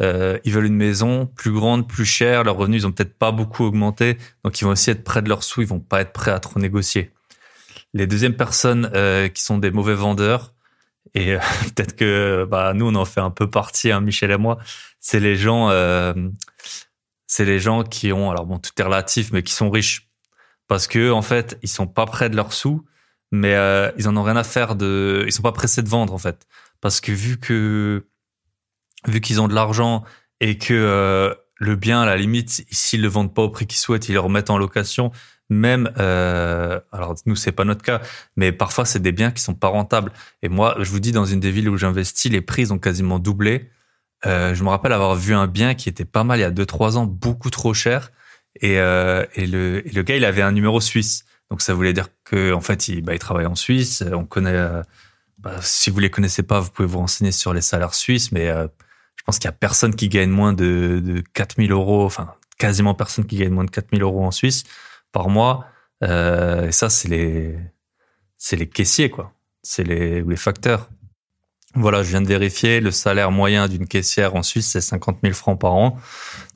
euh, ils veulent une maison plus grande, plus chère, leurs revenus, ils ont peut-être pas beaucoup augmenté, donc ils vont aussi être près de leurs sous, ils vont pas être prêts à trop négocier. Les deuxièmes personnes euh, qui sont des mauvais vendeurs, et euh, peut-être que bah, nous, on en fait un peu partie, hein, Michel et moi. C'est les gens, euh, c'est les gens qui ont, alors bon, tout est relatif, mais qui sont riches. Parce que en fait, ils sont pas près de leurs sous, mais euh, ils en ont rien à faire de, ils sont pas pressés de vendre en fait. Parce que vu que, vu qu'ils ont de l'argent et que le bien, à la limite, s'ils le vendent pas au prix qu'ils souhaitent, ils le remettent en location. Même, euh, alors nous, c'est pas notre cas, mais parfois, c'est des biens qui sont pas rentables. Et moi, je vous dis, dans une des villes où j'investis, les prix ont quasiment doublé. Euh, je me rappelle avoir vu un bien qui était pas mal il y a 2-3 ans, beaucoup trop cher. Et, euh, et, le, le, gars, il avait un numéro suisse. Donc ça voulait dire que en fait, il, bah, il travaille en Suisse. On connaît. Euh, bah, si vous les connaissez pas, vous pouvez vous renseigner sur les salaires suisses, mais euh, je pense qu'il y a personne qui gagne moins de, de 4000 euros, enfin quasiment personne qui gagne moins de 4000 euros en Suisse par mois. Euh, et ça, c'est les, les caissiers, quoi. C'est les, les facteurs. Voilà, je viens de vérifier, le salaire moyen d'une caissière en Suisse, c'est 50 000 francs par an.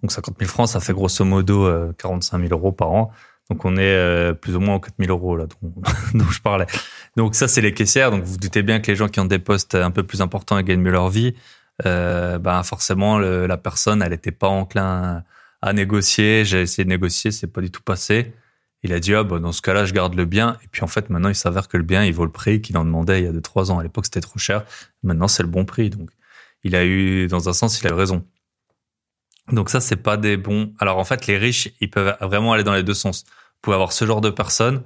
Donc 50 000 francs, ça fait grosso modo 45 euh, 000 euros par an. Donc on est euh, plus ou moins aux 4 000 euros là dont, je parlais. Donc ça, c'est les caissières. Donc vous, vous doutez bien que les gens qui ont des postes un peu plus importants et gagnent mieux leur vie, ben forcément la personne, elle n'était pas enclin à négocier. J'ai essayé de négocier, c'est pas du tout passé. Il a dit, ah, bah, dans ce cas-là, je garde le bien. Et puis, en fait, maintenant, il s'avère que le bien, il vaut le prix qu'il en demandait il y a deux, trois ans. À l'époque, c'était trop cher. Maintenant, c'est le bon prix. Donc, il a eu, dans un sens, il a eu raison. Donc, ça, c'est pas des bons. Alors, en fait, les riches, ils peuvent vraiment aller dans les deux sens. Vous pouvez avoir ce genre de personnes.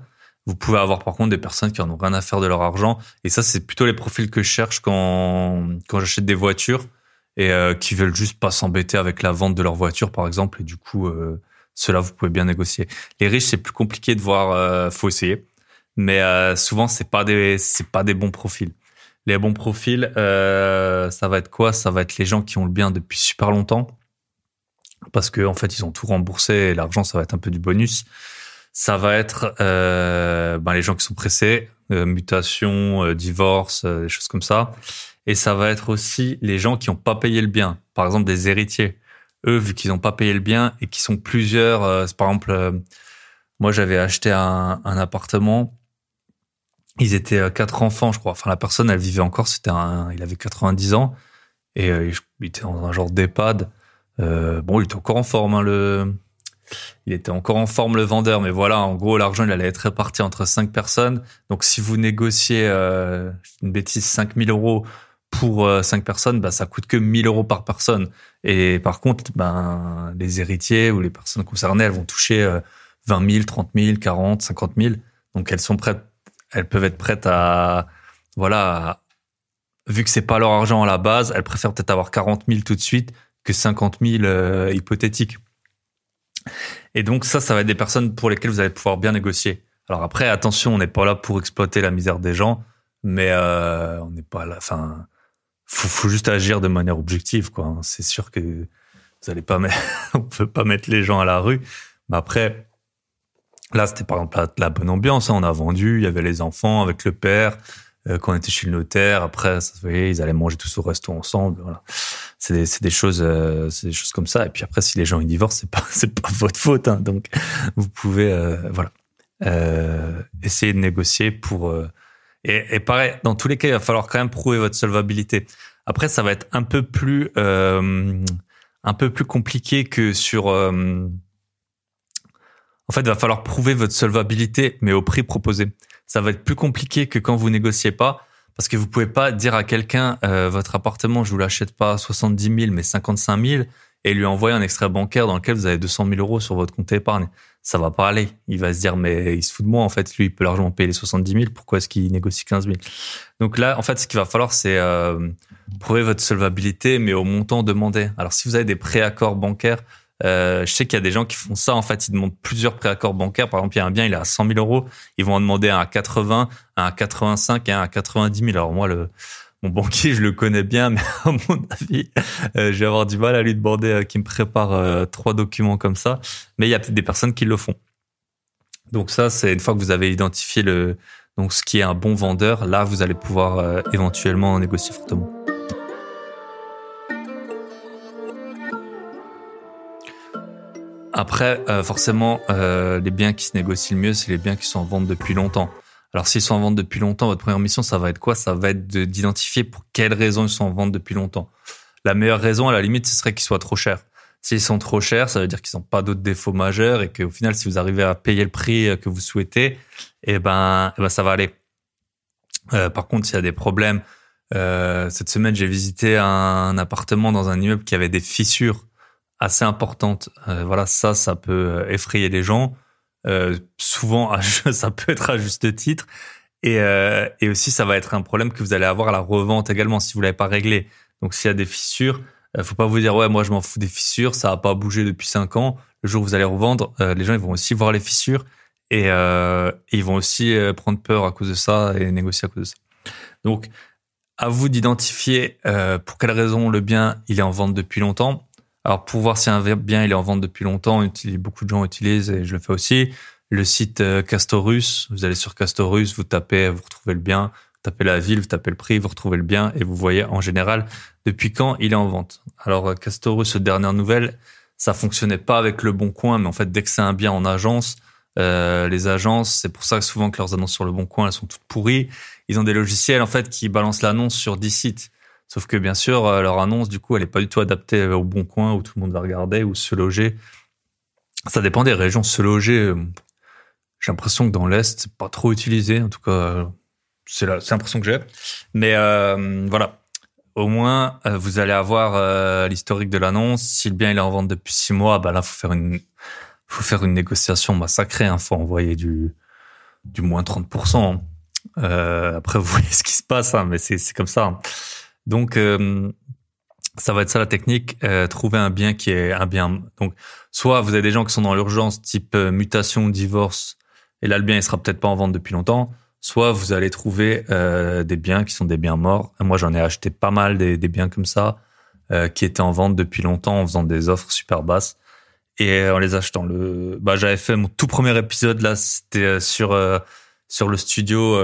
Vous pouvez avoir, par contre, des personnes qui en ont rien à faire de leur argent. Et ça, c'est plutôt les profils que je cherche quand, quand j'achète des voitures et euh, qui veulent juste pas s'embêter avec la vente de leur voiture, par exemple. Et du coup, euh, cela, vous pouvez bien négocier. Les riches, c'est plus compliqué de voir. Euh, faut essayer, mais euh, souvent, c'est pas des, c'est pas des bons profils. Les bons profils, euh, ça va être quoi Ça va être les gens qui ont le bien depuis super longtemps, parce que en fait, ils ont tout remboursé. et L'argent, ça va être un peu du bonus. Ça va être euh, ben, les gens qui sont pressés, mutation, divorce, des choses comme ça. Et ça va être aussi les gens qui n'ont pas payé le bien, par exemple des héritiers eux, vu qu'ils n'ont pas payé le bien et qu'ils sont plusieurs, euh, par exemple, euh, moi j'avais acheté un, appartement, ils étaient euh, quatre enfants, je crois. Enfin, la personne, elle vivait encore, c'était un, il avait 90 ans et il était dans un genre d'EHPAD. bon, il était encore en forme, hein, le, il était encore en forme le vendeur, mais voilà, en gros, l'argent, il allait être réparti entre cinq personnes. Donc, si vous négociez, une bêtise, 5000 euros pour euh, cinq personnes, bah, ça coûte que 1000 euros par personne. Et par contre, ben, les héritiers ou les personnes concernées, elles vont toucher 20 000, 30 000, 40, 50 000. Donc elles sont prêtes, elles peuvent être prêtes à, voilà, vu que c'est pas leur argent à la base, elles préfèrent peut-être avoir 40 000 tout de suite que 50 000 euh, hypothétiques. Et donc ça, ça va être des personnes pour lesquelles vous allez pouvoir bien négocier. Alors après, attention, on n'est pas là pour exploiter la misère des gens, mais euh, on n'est pas là, enfin faut, faut juste agir de manière objective, quoi. Hein. C'est sûr que vous allez pas mettre, on peut pas mettre les gens à la rue. Mais après, là, c'était par exemple la, bonne ambiance. Hein. On a vendu, il y avait les enfants avec le père. Euh, qu'on quand on était chez le notaire, après, vous voyez, ils allaient manger tous au resto ensemble. C'est des, choses, euh, c'est des choses comme ça. Et puis après, si les gens ils divorcent, c'est pas, c'est pas votre faute. Hein. Donc, vous pouvez, euh, voilà, essayer de négocier pour et, pareil, dans tous les cas, il va falloir quand même prouver votre solvabilité. Après, ça va être un peu plus, euh, un peu plus compliqué que sur. Euh, en fait, il va falloir prouver votre solvabilité, mais au prix proposé. Ça va être plus compliqué que quand vous négociez pas, parce que vous pouvez pas dire à quelqu'un euh, votre appartement, je vous l'achète pas à 70 000, mais 55 000, et lui envoyer un extrait bancaire dans lequel vous avez 200 000 euros sur votre compte épargne. Ça va pas aller. Il va se dire, mais il se fout de moi, en fait. Lui, il peut largement payer les 70 000. Pourquoi est-ce qu'il négocie 15 000? Donc là, en fait, ce qu'il va falloir, c'est euh, prouver votre solvabilité, mais au montant demandé. Alors, si vous avez des préaccords bancaires, euh, je sais qu'il y a des gens qui font ça. En fait, ils demandent plusieurs préaccords bancaires. Par exemple, il y a un bien, il est à 100 000 euros. Ils vont en demander un à 80, un à 85 et un à 90 000. Alors moi, le, mon banquier, je le connais bien, mais à mon avis, euh, je vais avoir du mal à lui demander euh, qu'il me prépare euh, trois documents comme ça. Mais il y a des personnes qui le font. Donc ça, c'est une fois que vous avez identifié le, donc ce qui est un bon vendeur, là, vous allez pouvoir éventuellement négocier fortement. Après, forcément, les biens qui se négocient le mieux, c'est les biens qui sont en vente depuis longtemps. Alors s'ils sont en vente depuis longtemps, votre première mission, ça va être quoi Ça va être d'identifier pour quelles raisons ils sont en vente depuis longtemps. La meilleure raison, à la limite, ce serait qu'ils soient trop chers. S'ils sont trop chers, ça veut dire qu'ils n'ont pas d'autres défauts majeurs et qu'au final, si vous arrivez à payer le prix euh, que vous souhaitez, eh ben, eh ben ça va aller. Euh, par contre, s'il y a des problèmes, euh, cette semaine, j'ai visité un, appartement dans un immeuble qui avait des fissures assez importantes. voilà, ça, ça peut effrayer les gens. Euh, souvent ça peut être à juste titre. Et, euh, et, aussi, ça va être un problème que vous allez avoir à la revente également si vous l'avez pas réglé. Donc, s'il y a des fissures, ne euh, faut pas vous dire ouais, moi je m'en fous des fissures, ça a pas bougé depuis cinq ans. Le jour où vous allez revendre, les gens ils vont aussi voir les fissures et, ils vont aussi prendre peur à cause de ça et négocier à cause de ça. Donc, à vous d'identifier pour quelle raison le bien il est en vente depuis longtemps. Alors pour voir si un bien il est en vente depuis longtemps, beaucoup de gens utilisent et je le fais aussi le site euh, Castorus. Vous allez sur Castorus, vous tapez, vous retrouvez le bien, vous tapez la ville, vous tapez le prix, vous retrouvez le bien et vous voyez en général depuis quand il est en vente. Alors euh, Castorus, dernière nouvelle, ça fonctionnait pas avec le Bon Coin, mais en fait dès que c'est un bien en agence, euh, les agences, c'est pour ça que souvent que leurs annonces sur le Bon Coin, elles sont toutes pourries. Ils ont des logiciels en fait qui balancent l'annonce sur 10 sites. Sauf que bien sûr, euh, leur annonce, du coup, elle n'est pas du tout adaptée euh, au bon coin où tout le monde va regarder ou se loger. Ça dépend des régions. Se loger, euh, j'ai l'impression que dans l'Est, c'est pas trop utilisé. En tout cas, c'est l'impression que j'ai. Mais voilà. Au moins, vous allez avoir l'historique de l'annonce. Si le bien il est en vente depuis six mois, bah là, faut faire une, faut faire une négociation massacrée. Il hein. Faut envoyer du, du moins 30%. Hein. après, vous voyez ce qui se passe, hein, mais c'est comme ça. Donc, euh, ça va être ça la technique, euh, trouver un bien qui est un bien. Donc, soit vous avez des gens qui sont dans l'urgence, type euh, mutation, divorce, et là le bien il sera peut-être pas en vente depuis longtemps. Soit vous allez trouver des biens qui sont des biens morts. Moi, j'en ai acheté pas mal des, des biens comme ça qui étaient en vente depuis longtemps en faisant des offres super basses et en les achetant. Le, bah, j'avais fait mon tout premier épisode là, c'était sur sur le studio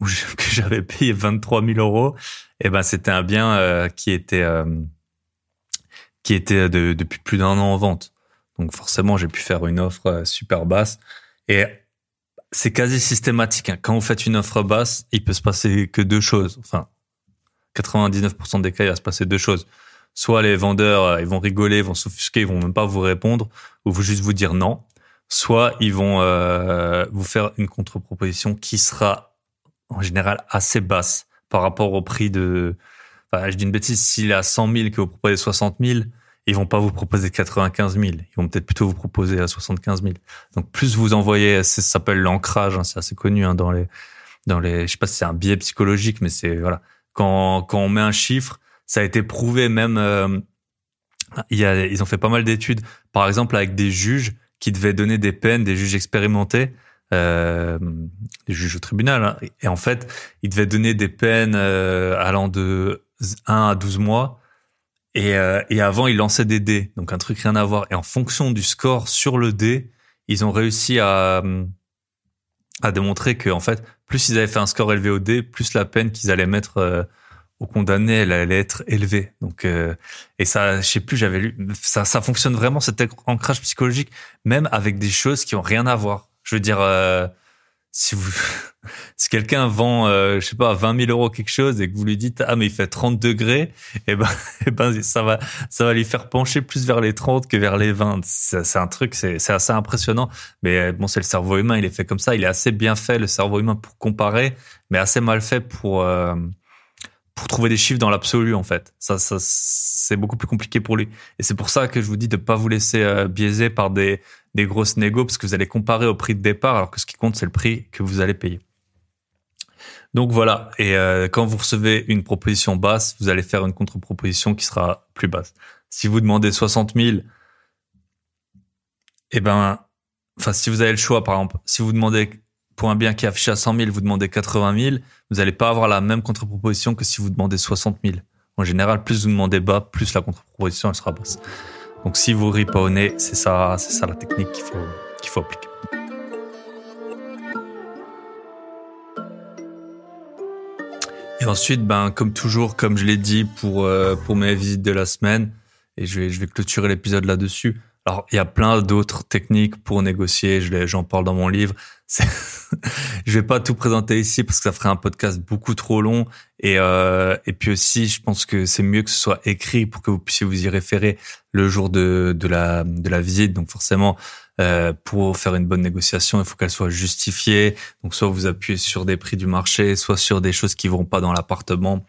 où que j'avais payé 23 000 euros, et eh ben c'était un bien euh, qui était euh, qui était de, depuis plus d'un an en vente. Donc forcément, j'ai pu faire une offre euh, super basse. Et c'est quasi systématique. Hein. Quand vous faites une offre basse, il peut se passer que deux choses. Enfin, 99% des cas, il va se passer deux choses. Soit les vendeurs, ils vont rigoler, ils vont s'offusquer, ils vont même pas vous répondre, ou vous juste vous dire non. Soit ils vont vous faire une contre-proposition qui sera en général assez basse par rapport au prix de. je dis une bêtise, s'il est à 100 000 que vous proposez 60 000, ils vont pas vous proposer 95 000. Ils vont peut-être plutôt vous proposer à 75 000. Donc plus vous envoyez, ça s'appelle l'ancrage, hein, c'est assez connu hein, dans les, dans les, je sais pas si c'est un biais psychologique, mais c'est voilà, quand quand on met un chiffre, ça a été prouvé même. Euh, il y a, ils ont fait pas mal d'études, par exemple avec des juges qui devaient donner des peines, des juges expérimentés euh, juge au tribunal. Hein. Et en fait, il devait donner des peines euh, allant de 1 à 12 mois. Et, euh, et, avant, il lançait des dés, donc un truc rien à voir. Et en fonction du score sur le dé, ils ont réussi à, hum, à démontrer que, en fait, plus ils avaient fait un score élevé au dé, plus la peine qu'ils allaient mettre euh, au condamné, elle allait être élevée. Donc, et ça, je sais plus, j'avais lu, ça, ça fonctionne vraiment cet ancrage psychologique, même avec des choses qui ont rien à voir. Je veux dire, euh, si quelqu'un vend, euh, je sais pas, à 20 000 euros quelque chose et que vous lui dites, ah, mais il fait 30 degrés, et eh ben, eh ben, ça va, ça va lui faire pencher plus vers les 30 que vers les 20. C'est un truc, c'est assez impressionnant. Mais euh, bon, c'est le cerveau humain, il est fait comme ça. Il est assez bien fait, le cerveau humain, pour comparer, mais assez mal fait pour, pour trouver des chiffres dans l'absolu en fait. Ça, c'est beaucoup plus compliqué pour lui. Et c'est pour ça que je vous dis de pas vous laisser biaiser par des des grosses négos parce que vous allez comparer au prix de départ alors que ce qui compte c'est le prix que vous allez payer. Donc voilà, et euh, quand vous recevez une proposition basse, vous allez faire une contre-proposition qui sera plus basse. Si vous demandez 60 000, et ben, enfin si vous avez le choix par exemple, si vous demandez pour un bien qui est affiché à 100 000, vous demandez 80 000, vous n'allez pas avoir la même contre-proposition que si vous demandez 60 000. En général, plus vous demandez bas, plus la contre-proposition elle sera basse. Donc si vous pas c'est ça, c'est ça la technique qu'il faut, appliquer. Et ensuite, ben, comme toujours, comme je l'ai dit euh, pour, mes visites de la semaine, et je vais, je vais clôturer l'épisode là-dessus, alors, il y a plein d'autres techniques pour négocier. J'en parle dans mon livre. je vais pas tout présenter ici parce que ça ferait un podcast beaucoup trop long. Et, euh, et puis aussi, je pense que c'est mieux que ce soit écrit pour que vous puissiez vous y référer le jour de, de, la, visite. Donc forcément, euh, pour faire une bonne négociation, il faut qu'elle soit justifiée. Donc soit vous appuyez sur des prix du marché, soit sur des choses qui vont pas dans l'appartement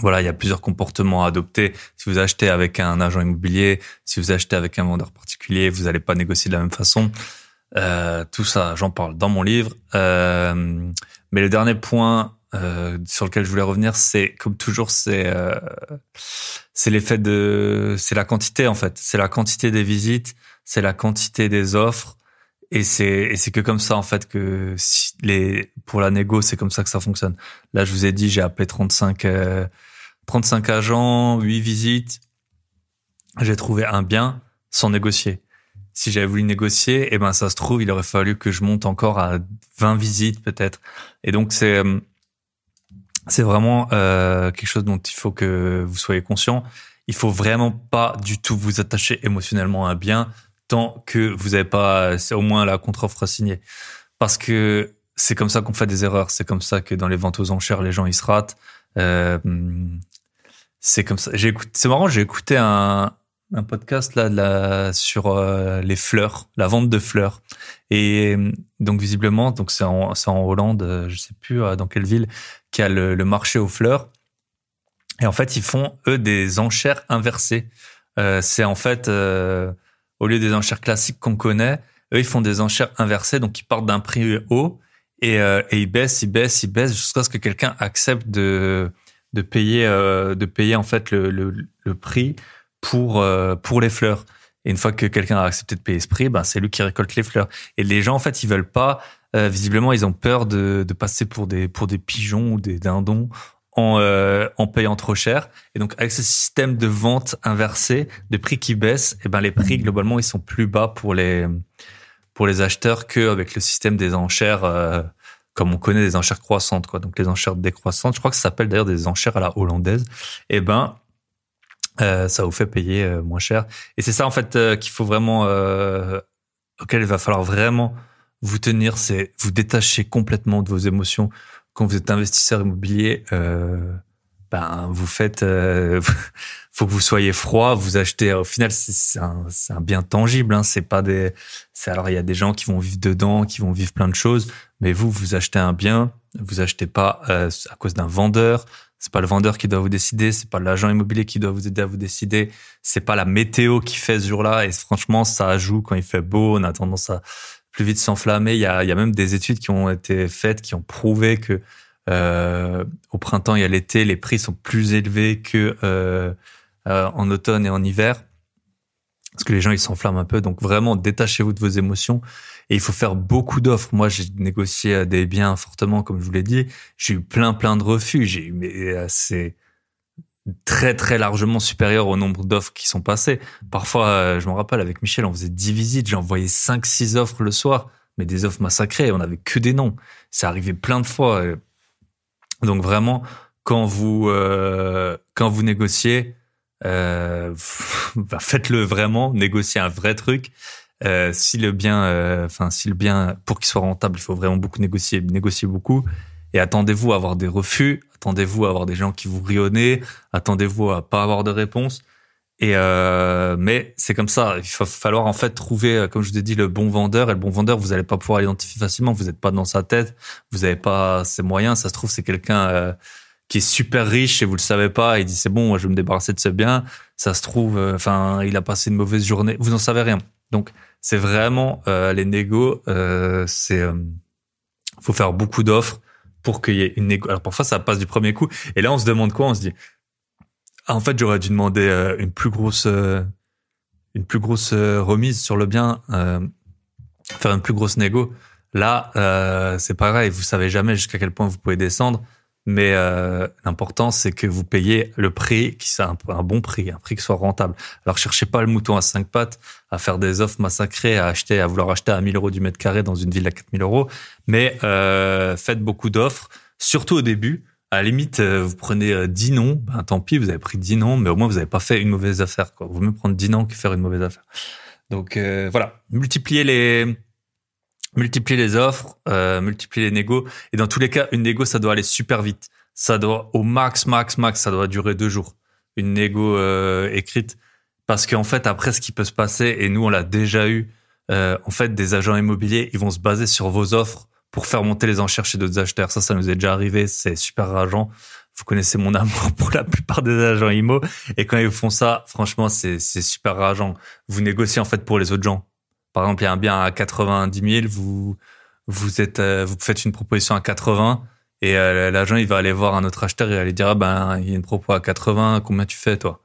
voilà, il y a plusieurs comportements à adopter. Si vous achetez avec un agent immobilier, si vous achetez avec un vendeur particulier, vous n'allez pas négocier de la même façon. Euh, tout ça, j'en parle dans mon livre. Euh, mais le dernier point euh, sur lequel je voulais revenir, c'est comme toujours, c'est c'est l'effet de, c'est la quantité en fait, c'est la quantité des visites, c'est la quantité des offres, et c'est c'est que comme ça en fait que les pour la négo c'est comme ça que ça fonctionne. Là je vous ai dit j'ai appelé 35 35 euh, agents, 8 visites. J'ai trouvé un bien sans négocier. Si j'avais voulu négocier, eh ben ça se trouve il aurait fallu que je monte encore à 20 visites peut-être. Et donc c'est euh, c'est vraiment euh, quelque chose dont il faut que vous soyez conscient. Il faut vraiment pas du tout vous attacher émotionnellement à un bien tant que vous n'avez pas, c'est au moins la contre-offre signée. Parce que c'est comme ça qu'on fait des erreurs. C'est comme ça que dans les ventes aux enchères, les gens, ils se ratent. Euh, c'est comme ça. J'ai écouté, c'est marrant, j'ai écouté un, un podcast là, sur euh, les fleurs, la vente de fleurs. Et donc visiblement, donc c'est en, en, Hollande, euh, je sais plus euh, dans quelle ville, qui a le, marché aux fleurs. Et en fait, ils font eux des enchères inversées. c'est en fait, au lieu des enchères classiques qu'on connaît, eux, ils font des enchères inversées, donc ils partent d'un prix haut et, euh, ils baissent, ils baissent, ils baissent jusqu'à ce que quelqu'un accepte de, de payer, euh, de payer en fait le, prix pour, euh, pour les fleurs. Et une fois que quelqu'un a accepté de payer ce prix, ben, c'est lui qui récolte les fleurs. Et les gens, en fait, ils veulent pas. visiblement, ils ont peur de, passer pour des, pour des pigeons ou des dindons en, euh, payant trop cher. Et donc, avec ce système de vente inversée, de prix qui baissent, et eh ben les prix globalement ils sont plus bas pour les pour les acheteurs qu'avec le système des enchères euh, comme on connaît des enchères croissantes quoi. Donc les enchères décroissantes, je crois que ça s'appelle d'ailleurs des enchères à la hollandaise. Et eh ben euh, ça vous fait payer euh, moins cher. Et c'est ça en fait qu'il faut vraiment auquel il va falloir vraiment vous tenir, c'est vous détacher complètement de vos émotions, quand vous êtes investisseur immobilier, euh, ben vous faites, euh, faut que vous soyez froid, vous achetez. Au final, c'est un, un, bien tangible. Hein, c'est pas des. alors il y a des gens qui vont vivre dedans, qui vont vivre plein de choses, mais vous, vous achetez un bien, vous achetez pas euh, à cause d'un vendeur. C'est pas le vendeur qui doit vous décider, c'est pas l'agent immobilier qui doit vous aider à vous décider, c'est pas la météo qui fait ce jour-là. Et franchement, ça joue quand il fait beau. On a tendance à plus vite s'enflammer. Il y a, y a, même des études qui ont été faites qui ont prouvé que euh, au printemps et à l'été, les prix sont plus élevés que euh, euh, en automne et en hiver, parce que les gens ils s'enflamment un peu. Donc vraiment, détachez-vous de vos émotions. Et il faut faire beaucoup d'offres. Moi, j'ai négocié des biens fortement, comme je vous l'ai dit. J'ai eu plein, plein de refus. J'ai eu, mais euh, c'est très très largement supérieur au nombre d'offres qui sont passées. Parfois, euh, je m'en rappelle, avec Michel, on faisait 10 visites, j'envoyais 5-6 offres le soir, mais des offres massacrées, on n'avait que des noms. C'est arrivé plein de fois. Euh. Donc vraiment, quand vous, euh, quand vous négociez, bah faites-le vraiment, négociez un vrai truc. si le bien, enfin si le bien, pour qu'il soit rentable, il faut vraiment beaucoup négocier, négocier beaucoup. Et attendez-vous à avoir des refus, attendez-vous à avoir des gens qui vous rionnez, attendez-vous à pas avoir de réponse. Et euh, mais c'est comme ça. Il va falloir en fait trouver, euh, comme je vous ai dit, le bon vendeur. Et le bon vendeur, vous n'allez pas pouvoir l'identifier facilement. Vous n'êtes pas dans sa tête. Vous n'avez pas ses moyens. Ça se trouve, c'est quelqu'un euh, qui est super riche et vous le savez pas. Il dit c'est bon, je vais me débarrasser de ce bien. Ça se trouve, enfin, il a passé une mauvaise journée. Vous n'en savez rien. Donc c'est vraiment les négos. c'est faut faire beaucoup d'offres pour qu'il y ait une Alors parfois ça passe du premier coup. Et là on se demande quoi On se dit ah, en fait j'aurais dû demander euh, une plus grosse euh, une plus grosse euh, remise sur le bien, faire une plus grosse négo. Là c'est pareil, vous savez jamais jusqu'à quel point vous pouvez descendre. Mais euh, l'important, c'est que vous payez le prix qui soit un, bon prix, un prix qui soit rentable. Alors, cherchez pas le mouton à cinq pattes, à faire des offres massacrées, à acheter, à vouloir acheter à 1000 euros du mètre carré dans une ville à 4000 euros. Mais euh, faites beaucoup d'offres, surtout au début. À la limite, euh, vous prenez 10 euh, noms, ben, tant pis, vous avez pris 10 noms, mais au moins vous n'avez pas fait une mauvaise affaire. Quoi. Vous mieux prendre 10 noms que faire une mauvaise affaire. Donc euh, voilà, multipliez les, multiplier les offres, euh, multiplier les négos. Et dans tous les cas, une négo, ça doit aller super vite. Ça doit, au max, max, max, ça doit durer deux jours. Une négo euh, écrite. Parce qu'en fait, après, ce qui peut se passer, et nous, on l'a déjà eu, euh, en fait, des agents immobiliers, ils vont se baser sur vos offres pour faire monter les enchères chez d'autres acheteurs. Ça, ça nous est déjà arrivé. C'est super rageant. Vous connaissez mon amour pour la plupart des agents immo. Et quand ils font ça, franchement, c'est super rageant. Vous négociez, en fait, pour les autres gens par exemple, il y a un bien à 90 000, vous, euh, vous, faites une proposition à 80 et euh, l'agent, il va aller voir un autre acheteur, et aller lui dire, ah ben, il y a une propos à 80, combien tu fais, toi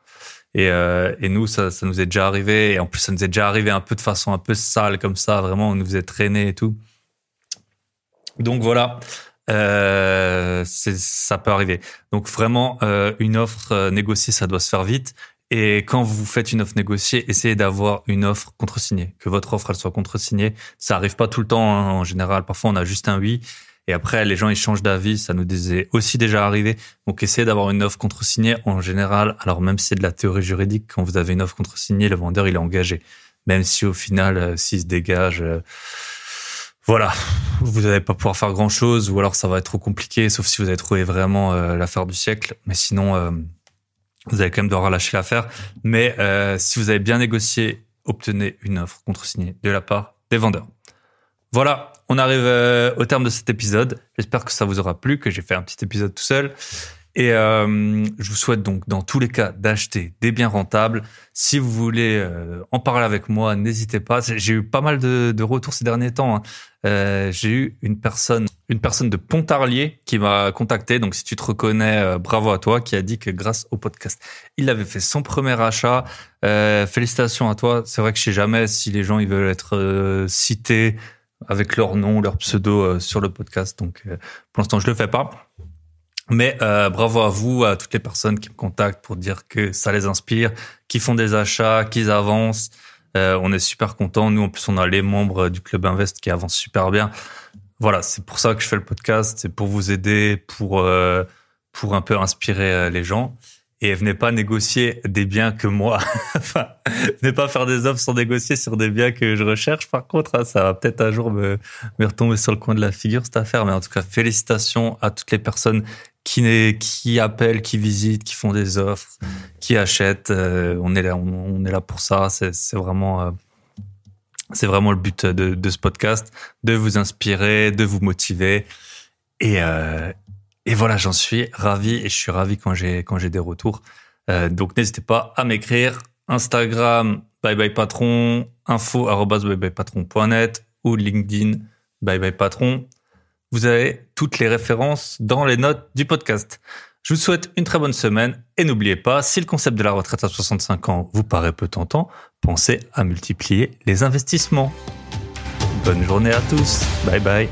et, euh, nous, ça, nous est déjà arrivé. Et en plus, ça nous est déjà arrivé un peu de façon un peu sale, comme ça. Vraiment, on nous faisait traîner et tout. Donc voilà, ça peut arriver. Donc vraiment, une offre négociée, ça doit se faire vite. Et quand vous faites une offre négociée, essayez d'avoir une offre contresignée, que votre offre elle soit contresignée. Ça arrive pas tout le temps hein, en général. Parfois on a juste un oui. Et après, les gens ils changent d'avis, ça nous est aussi déjà arrivé. Donc, essayez d'avoir une offre contresignée en général. Alors, même si c'est de la théorie juridique, quand vous avez une offre contresignée, le vendeur il est engagé, même si au final, euh, s'il se dégage, euh, voilà, vous n'allez pas pouvoir faire grand chose, ou alors ça va être trop compliqué, sauf si vous avez trouvé vraiment euh, l'affaire du siècle. Mais sinon, vous allez quand même devoir lâcher l'affaire. Mais euh, si vous avez bien négocié, obtenez une offre contresignée de la part des vendeurs. Voilà, on arrive euh, au terme de cet épisode. J'espère que ça vous aura plu, que j'ai fait un petit épisode tout seul. Et euh, je vous souhaite donc dans tous les cas d'acheter des biens rentables. Si vous voulez en parler avec moi, n'hésitez pas. J'ai eu pas mal de, retours ces derniers temps. Hein. j'ai eu une personne une personne de Pontarlier qui m'a contacté. Donc, si tu te reconnais, euh, bravo à toi, qui a dit que grâce au podcast, il avait fait son premier achat. Euh, félicitations à toi. C'est vrai que je sais jamais si les gens ils veulent être euh, cités avec leur nom, leur pseudo sur le podcast. Donc, pour l'instant, je ne le fais pas. Mais bravo à vous, à toutes les personnes qui me contactent pour dire que ça les inspire, qui font des achats, qu'ils avancent. on est super contents. Nous, en plus, on a les membres du Club Invest qui avancent super bien voilà, c'est pour ça que je fais le podcast, c'est pour vous aider, pour, euh, pour un peu inspirer euh, les gens. Et venez pas négocier des biens que moi. enfin, venez pas faire des offres sans négocier sur des biens que je recherche. Par contre, hein, ça va peut-être un jour me, me retomber sur le coin de la figure, cette affaire. Mais en tout cas, félicitations à toutes les personnes qui, qui appellent, qui visitent, qui font des offres, qui achètent. Euh, on, est là, on, est là pour ça. C'est vraiment. C'est vraiment le but de, ce podcast, de vous inspirer, de vous motiver. Euh, et, voilà, j'en suis ravi et je suis ravi quand j'ai quand j'ai des retours. Euh, donc n'hésitez pas à m'écrire Instagram bye bye patron info patron.net ou LinkedIn bye bye patron. Vous avez toutes les références dans les notes du podcast. Je vous souhaite une très bonne semaine et n'oubliez pas, si le concept de la retraite à 65 ans vous paraît peu tentant, pensez à multiplier les investissements. Bonne journée à tous. Bye bye.